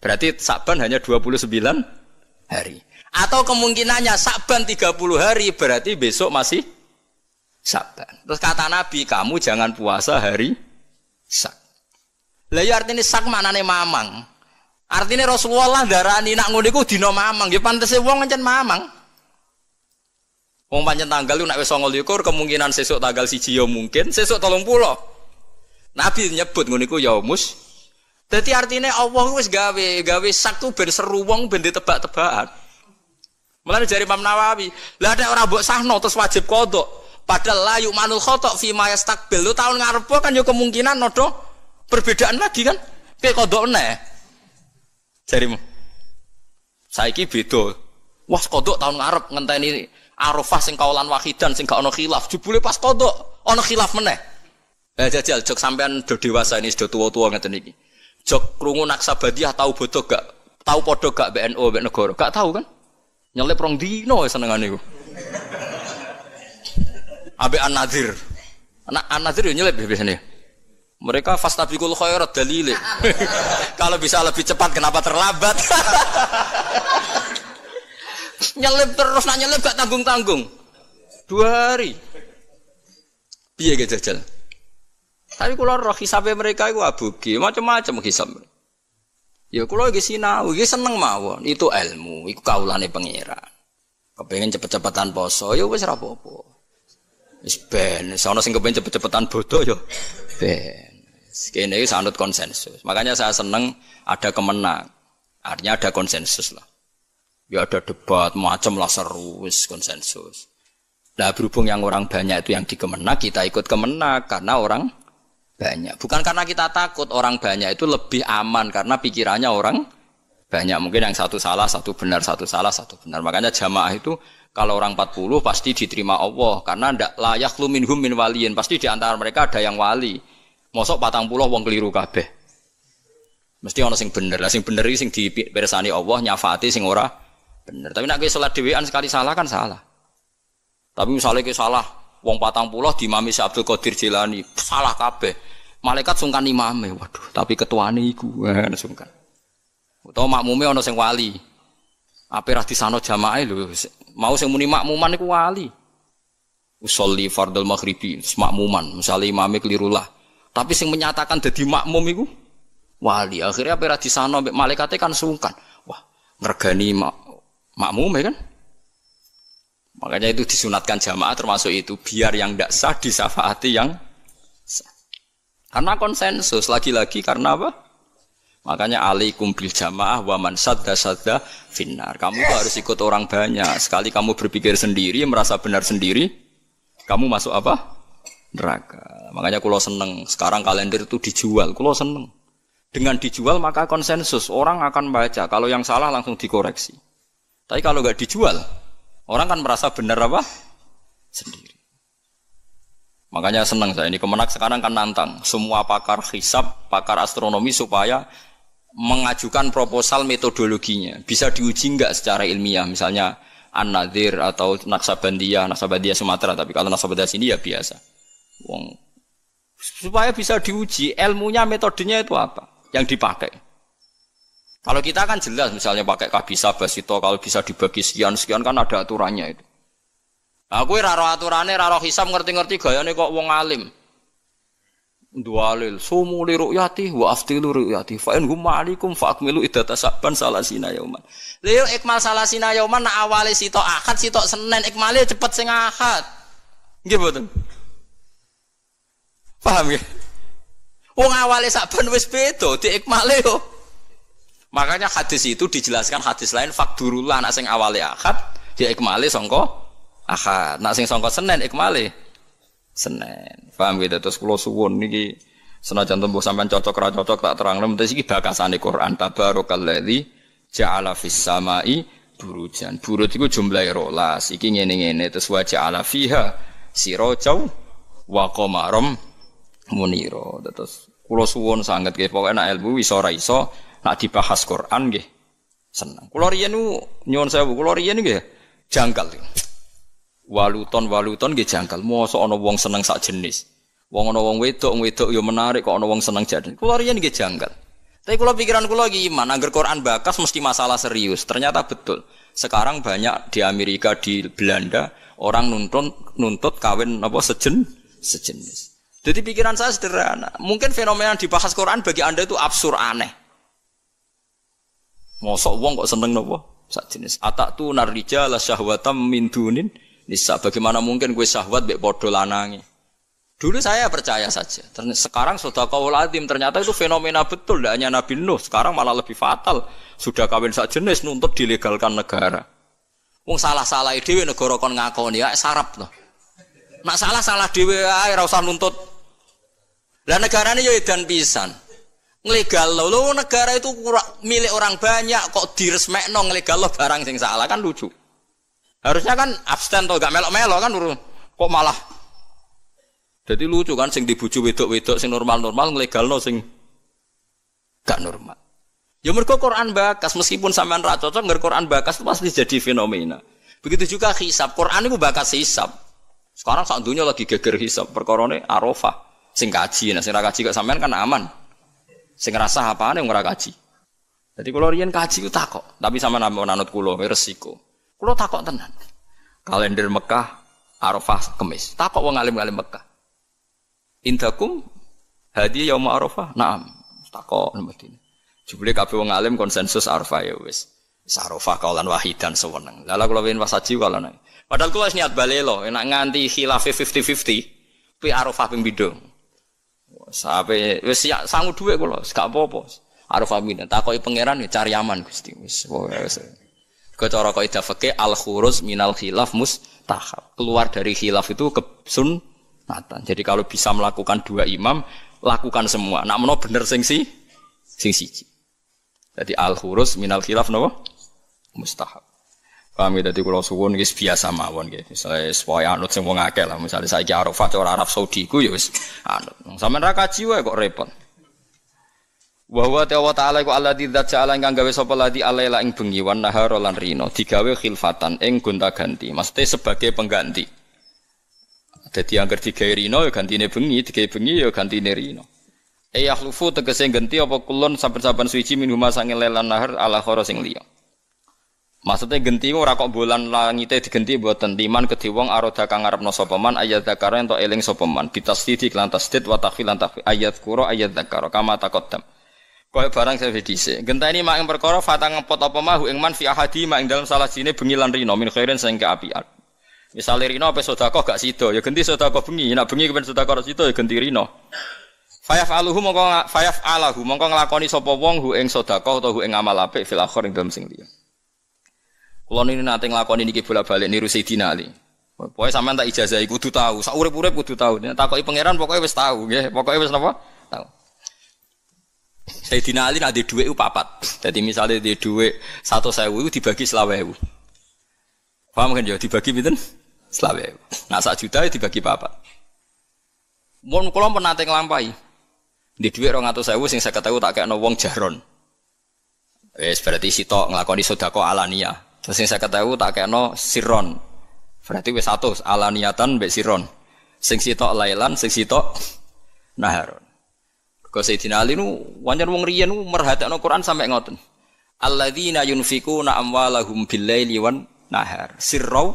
[SPEAKER 1] Berarti Saban hanya 29 hari. Atau kemungkinannya Saban 30 hari berarti besok masih Saban. Terus kata Nabi, kamu jangan puasa hari Sak. Lah ya artinya sak nih mamang. Artinya Rasulullah darani nak ngono iku dina mamang. Ya pantese wong ngencen mamang. Wong panjen tanggal lu nak wis yukur kemungkinan sesuk tanggal si ya mungkin, sesuk tolong pulau. Nabi nyebut ngono iku ya mus. Dadi artine Allah wis gawe gawe satu ben seru wong ben ditebak-tebakan. Mulane jari Imam Nawawi, lah ada orang buat sahno terus wajib kodok. Padahal layu manul khotok fi mayastakbil. Lu tahun ngarepo kan yo kemungkinan nodo perbedaan lagi kan. Kayak kodok neh. Jarimu. Saiki beda. Wah kodok tahun ngarep ngenteni Arafah sing kaulan wahidan sing gak ono khilaf, jebule pas kodok ono khilaf meneh. Eh jajal jok sampean do dewasa ini sudah tua-tua ngeten iki. Jok krungu naksabadiah tahu bodoh gak? Tahu podo gak BNO BNO negara? Gak tahu kan? Nyelip rong dino ya senengane iku. Abe An-Nadir. Anak An-Nadir yo nyelip ya biasanya. Mereka fastabiqul khairat dalile. Kalau bisa lebih cepat kenapa terlambat? nyelip terus nak nyelip gak tanggung tanggung dua hari biaya gak jajal tapi kalau roh hisabnya mereka itu abuki macam-macam hisab ya kalau sih sinau gak seneng mawon itu ilmu itu kaulane pangeran kepengen cepet-cepetan poso ya wes rapopo wis ben sono sing kepengen cepet-cepetan bodoh yo ya ben Sekian iki sanut konsensus makanya saya seneng ada kemenang artinya ada konsensus lah Ya ada debat macam lah seru, konsensus. Nah berhubung yang orang banyak itu yang dikemenak, kita ikut kemenak karena orang banyak. Bukan karena kita takut orang banyak itu lebih aman karena pikirannya orang banyak. Mungkin yang satu salah, satu benar, satu salah, satu benar. Makanya jamaah itu kalau orang 40 pasti diterima Allah karena ndak layak lumin hum min Pasti di antara mereka ada yang wali. Mosok patang puluh wong keliru kabeh. Mesti orang sing bener. Lah sing bener iki sing dipirsani Allah, nyafati sing ora bener. Tapi nak sholat dhewean sekali salah kan salah. Tapi misalnya kita salah wong patang Pulau di mami si Abdul Qadir Jilani salah kabeh. Malaikat sungkan imame. Waduh, tapi ketuane iku nah, sungkan. atau makmumnya orang sing wali. Ape di sana jamaah Mau sing muni makmuman iku wali. Usolli fardul maghribi, makmuman. Misalnya imame kelirulah. Tapi sing menyatakan jadi makmum iku wali. Akhirnya ape di sana? Malaikatnya kan sungkan. Wah, ngergani mak makmum ya kan? Makanya itu disunatkan jamaah termasuk itu biar yang tidak sah disafaati yang sah. Karena konsensus lagi-lagi karena apa? Makanya ali bil jamaah wa man sadda sadda finnar. Kamu yes. harus ikut orang banyak. Sekali kamu berpikir sendiri, merasa benar sendiri, kamu masuk apa? Neraka. Makanya kulo seneng. Sekarang kalender itu dijual, kulo seneng. Dengan dijual maka konsensus orang akan baca. Kalau yang salah langsung dikoreksi. Tapi kalau nggak dijual, orang kan merasa benar apa? Sendiri. Makanya senang saya ini kemenak sekarang kan nantang semua pakar hisap, pakar astronomi supaya mengajukan proposal metodologinya. Bisa diuji nggak secara ilmiah misalnya An-Nadir atau Naksabandia, Naksabandia Sumatera, tapi kalau Naksabandia sini ya biasa. supaya bisa diuji ilmunya metodenya itu apa yang dipakai. Kalau kita kan jelas misalnya pakai kabisa basito kalau bisa dibagi sekian sekian kan ada aturannya itu. Nah, aku nah, raro aturannya raro hisam ngerti-ngerti gaya nih kok wong alim. Dualil sumu liru yati wa aftilu ru'yati fa in hum alikum fa akmilu idata saban salasina yauman. Leo ikmal salasina yauman nak awali sitok akad sitok senen ikmali cepet sing akad. Gimana? Paham ya? Wong awali saban wis beda, ikmali yo. Makanya hadis itu dijelaskan hadis lain fakdurullah anak sing awale akad dia ikmale songko akad. Nak sing songko senen ikmale senen. Paham gitu terus kula suwun niki senajan tumbuh sampean cocok ra cocok tak terang lem terus iki bakasane Quran tabarokalladzi ja'ala fis samai burujan. Burut iku jumlahe rolas. Iki ngene-ngene terus wa ja'ala fiha sirajau wa qamaram muniro. Terus kula suwun sanget nggih pokoke nek ilmu iso ra iso Nak dibahas Quran nggih. senang. Kula riyen nyuwun sewu, kula riyen janggal. jangkal. Waluton waluton nggih mau Mosok ana wong seneng sak jenis. Wong ana wong wedok, wedok ya menarik kok ana wong seneng jadi. Kula riyen nggih janggal. Tapi kalau pikiran kulo lagi mana ger Quran bakas mesti masalah serius. Ternyata betul. Sekarang banyak di Amerika, di Belanda orang nuntun nuntut kawin apa sejen sejenis. Jadi pikiran saya sederhana. Mungkin fenomena yang dibahas Quran bagi anda itu absurd aneh. Mosok wong kok seneng nopo? Sak jenis. Atak tu narija la syahwatam min dunin nisa. Bagaimana mungkin gue syahwat mek padha lanange? Dulu saya percaya saja. Sekarang sudah kau latim ternyata itu fenomena betul. Tidak hanya Nabi Nuh. Sekarang malah lebih fatal. Sudah kawin sak jenis nuntut dilegalkan negara. Wong salah-salah dhewe negara kon ngakoni ya sarap to. Nak salah-salah dhewe ae ora nuntut. Lah negarane ini edan pisan ngelegal lo, lo negara itu kurang, milik orang banyak kok diresmek nong ngelegal lo barang sing salah kan lucu. Harusnya kan abstain tuh gak melok-melok kan kok malah jadi lucu kan sing dibujuk wedok-wedok sing normal-normal ngelegal lo sing gak normal. Ya mereka Quran bakas meskipun sampean ra cocok ngger Quran bakas itu pasti jadi fenomena. Begitu juga hisap Quran itu bakas hisap Sekarang saat dunia lagi geger hisap perkorone Arafah sing kaji nah sing kaji gak sampean kan aman. Sing ngerasa apa nih ora kaji. Jadi kalau rian kaji itu takok, tapi sama nama nanut kulo resiko. Kulo takok tenan. Kalender Mekah, Arafah, Kemis. Takok wong alim-alim Mekah. Indakum hadi yauma Arafah. Naam. Takok Madinah. Jebule kabeh wong alim konsensus Arafah ya wes. Arafah kaulan wahidan seweneng. Lala kula win pas kala nek. Padahal kula niat balelo, enak nganti khilaf 50-50. Pi Arafah pimbidung. Sampai wis ya sangu dhuwit kula, gak apa-apa. Arif Amin, takoki pangeran ya cari aman Gusti wis. Ke cara kaidah fikih al khuruz minal khilaf mustahab. Keluar dari khilaf itu ke sunnatan. Jadi kalau bisa melakukan dua imam, lakukan semua. Nak menoh bener sing si sing siji. Jadi al khuruz minal khilaf napa? Mustahab. Paham ya, gitu? jadi kalau suwun itu biasa mawon gitu. Misalnya eh, supaya anut semua ngake lah. Misalnya saya ke Arafat, ya Arab Saudi ku ya anut. Sama neraka jiwa kok repot. Bahwa Tuhan Ta'ala ku Allah tidak jalan ingkang gawe sapa ladi alaila ing bengi wan rino tiga we khilfatan ing gonta-ganti. Maksudnya sebagai pengganti. Jadi anggar digawe rino ya gantine bengi, tiga bengi ya gantine rino. Eyah lufu tegese ganti apa kulon saben-saben suci min huma lelan nahar ala khara sing liya. Maksudnya genti ora kok bulan langite digenti diganti buat kedhi wong aroda kang ngarepno sapa man ayat zakara ento eling sapa man bitasdid lan tasdid wa takhil lan ayat kuro ayat zakara kama taqaddam. kau barang saya Genta ini mak yang perkara fatang ngepot apa mahu ing man fi ahadi mak yang dalam salah sini bengi rino min khairin api keapian. misalnya rino apa sodako gak sido ya genti sodako bengi nak bengi kemen sedekah sido ya genti rino. Fayaf aluhu mongko fayaf alahu mongko nglakoni sapa wong hu ing sedekah utawa hu ing amal apik fil akhir ing dalam sing liya. Kalau ini nanti nglakoni ini bolak-balik niru Sayyidina Ali. Pokoke sampean tak ijazahi tuh tahu, Saure pure urip tuh tahu. Nek takoki pangeran pokoknya wes tahu ya. Pokoknya wes apa? Tahu. Sayyidina Ali nek dua itu papat. Jadi misalnya di dhuwit itu dibagi 20.000. Paham kan ya dibagi pinten? 20.000. Nah satu juta itu dibagi papat. kalau pernah menate nglampahi. Di atau 200.000 sing ketahui tak kayak nawang jaron. Eh berarti si tok ngelakoni sodako alania. Terus yang saya ketahui tak kayak no siron. Berarti wes satu alaniatan be siron. Sing sitok lailan, sing sitok naharon. Kau Sayyidina Ali nu wajar wong rian nu no Quran sampai ngoten. Alladzina yunfikuna amwalahum billaili wan nahar sirraw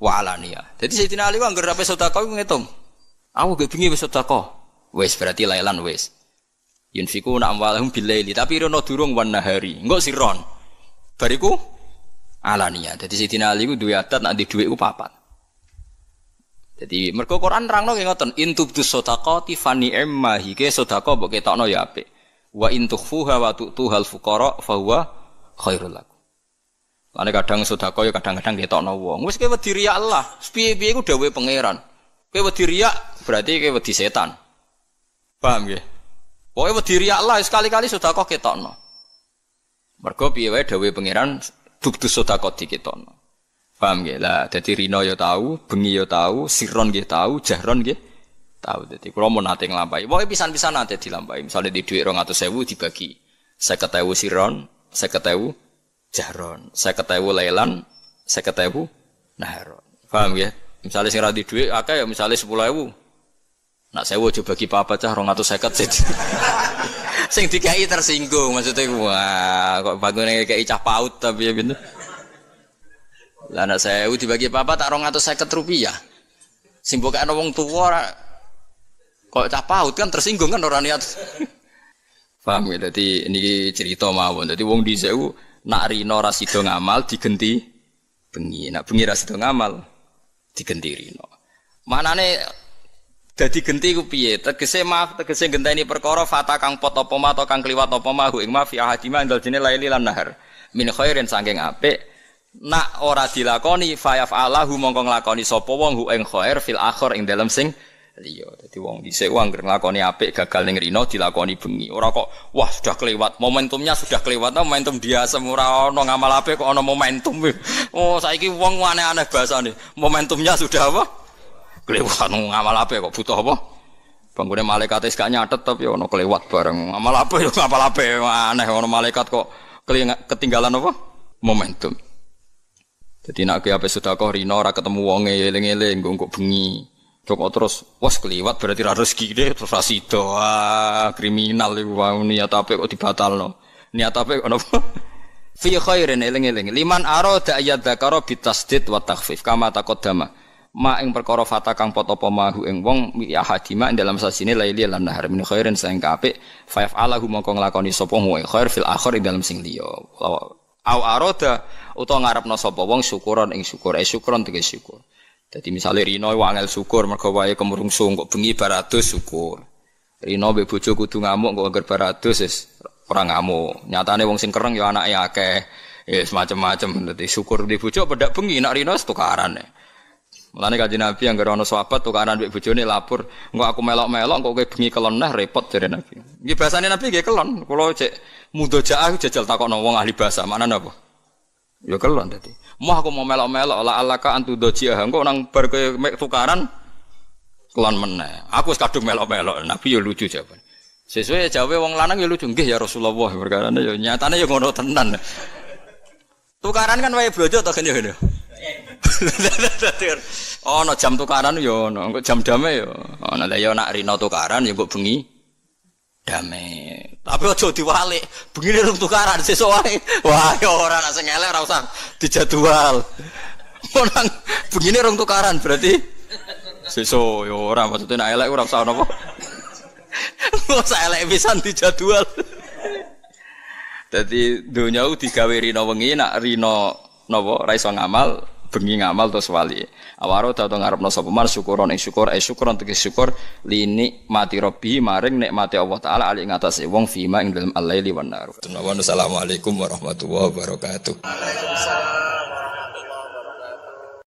[SPEAKER 1] wa alaniyah. Jadi Sayyidina Ali wong gerape ape sedekah iku ngitung. Aku gak bengi wis sedekah. Wis berarti lailan wis. Yunfikuna amwalahum billaili tapi rono durung wan nahari. Engko siron. Bariku alania. Jadi si Ali ku dua adat nak di dhuwit papat. Jadi mergo Quran rangno yang ngotot intub tu sadaqati tifani emma hige sedekah boke ketokno ya ape Wa intuh fuha wa tu hal fukoro huwa khairul lagu. Ane kadang sotako ya kadang-kadang ketokno wong. wes kowe wedi riya Allah, piye-piye gue dawe pangeran. Kowe diriak ya berarti kowe di setan. Paham ya? Pokoknya wedi riya Allah sekali-kali sedekah ketokno. Mergo piye wae dawuhe pangeran bukti sodako diketono. Paham gak? Lah, jadi Rino yo ya tahu, Bengi yo ya tahu, Siron gak tahu, Jahron gak tahu. Jadi kalau mau nanti ngelampai, mau pisan pisan nanti dilampai. Misalnya di duit rong atau sewu dibagi, saya ketemu Siron, saya ketemu Jahron, saya ketemu Lailan, saya ketemu Nahron. Paham gak? Misalnya sih di duit, akeh ya misalnya sepuluh ewu. Nak sewu coba bagi apa cah rong atau saya sing dikai tersinggung maksudnya wah kok bangunan kayak cah paut tapi ya gitu lah anak saya dibagi papa tak rong atau saya rupiah sing bukan ana wong kok cah paut kan tersinggung kan orang niat paham ya jadi ini cerita mawon jadi wong di saya nak rino rasido amal ngamal digenti bengi nak bengi rasido amal ngamal digenti rino mana nih Dadi genti kupiye piye? Tegese maaf, tegese genteni perkara fata kang pot apa ma kang kliwat apa ma ing ma fi ahadima ndal jene laili lan nahar. Min khairin saking apik nak ora dilakoni fayaf alahu mongko nglakoni sapa wong hu ing khair fil akhir ing dalem sing liya. Dadi wong dhisik wong nglakoni apik gagal ning rino dilakoni bengi. Ora kok wah sudah kelewat, momentumnya sudah kelewat, momentum dia semura ana ngamal apik kok ana momentum. Oh saiki wong aneh-aneh basane. Momentumnya sudah apa? kelewat ngamal apa ya, kok butuh apa? Bangunnya malaikat gak nyatet tapi ono kelewat bareng. Ngamal apa yo ya, ngamal apa ya, aneh ono malaikat kok ketinggalan apa? Momentum. Jadi nak ke apa sudah kok rino ora ketemu wonge eling-eling kok bengi. Cok terus was keliwat berarti ra rezeki deh terus ra sida ah, kriminal iku wae niat ape kok dibatalno. Niat ape kok napa? Fi khairin eling-eling liman ayat ayyadzakara bitasdid wa takhfif kama taqaddama ma ing perkara fata kang pot apa mahu ing wong mi ahadima ya ing dalam sasine laili lan nahar min khairin saing apik fa yaf'alahu mongko nglakoni sapa mu khair fil akhir ing dalam sing liya au aroda utawa ngarepno sapa wong syukuran ing syukur eh syukron tegas syukur jadi misalnya Rino wangel syukur mergo wae kemrungsung kok bengi baratus syukur Rino mbek bojo kudu ngamuk kok anggar baratus wis ora ngamuk nyatane wong sing kereng ya anake akeh ya semacam macam dadi syukur di bojo pedak bengi nak Rino tukaran ya. Mulane kanjeng Nabi yang gara ana sahabat tukaran mbek bojone lapor, engko aku melok-melok enggak kowe bengi kelon nah repot jare Nabi. Nggih basane Nabi nggih kelon, kula cek mudojaah jajal takokno wong ahli bahasa, maknane apa? Ya kelon tadi. Mau aku mau melok-melok ala alaka antu dojiah engko nang bar kowe tukaran kelon meneh. Aku wis kadung melok-melok, Nabi ya lucu jawaban. Sesuai jawabe wong lanang ya lucu nggih ya Rasulullah perkara ya nyatane ya ngono tenan. Tukaran kan wae blojo to kan ya oh no jam tukaran yo ono, kok jam damai yo. Oh, lha yo nak rino tukaran yo mbok bengi damai. Tapi ojo diwalik, bengi rung tukaran sesuk wae. Wah, yo nak sing elek ora usah dijadwal. Monang begini rung tukaran berarti seso yo orang maksudnya nak elek ora usah napa. Mau elek pisan dijadwal. Dadi di digawe rino bengi nak rino nopo raiso ngamal bengi ngamal terus wali awaro tato ngarep no sopeman syukuron ing eh, syukur eh syukuron tegi syukur lini mati robi maring mati Allah Ta'ala ali ing atas wong fima ing dalam alaihi wa naru Assalamualaikum warahmatullahi wabarakatuh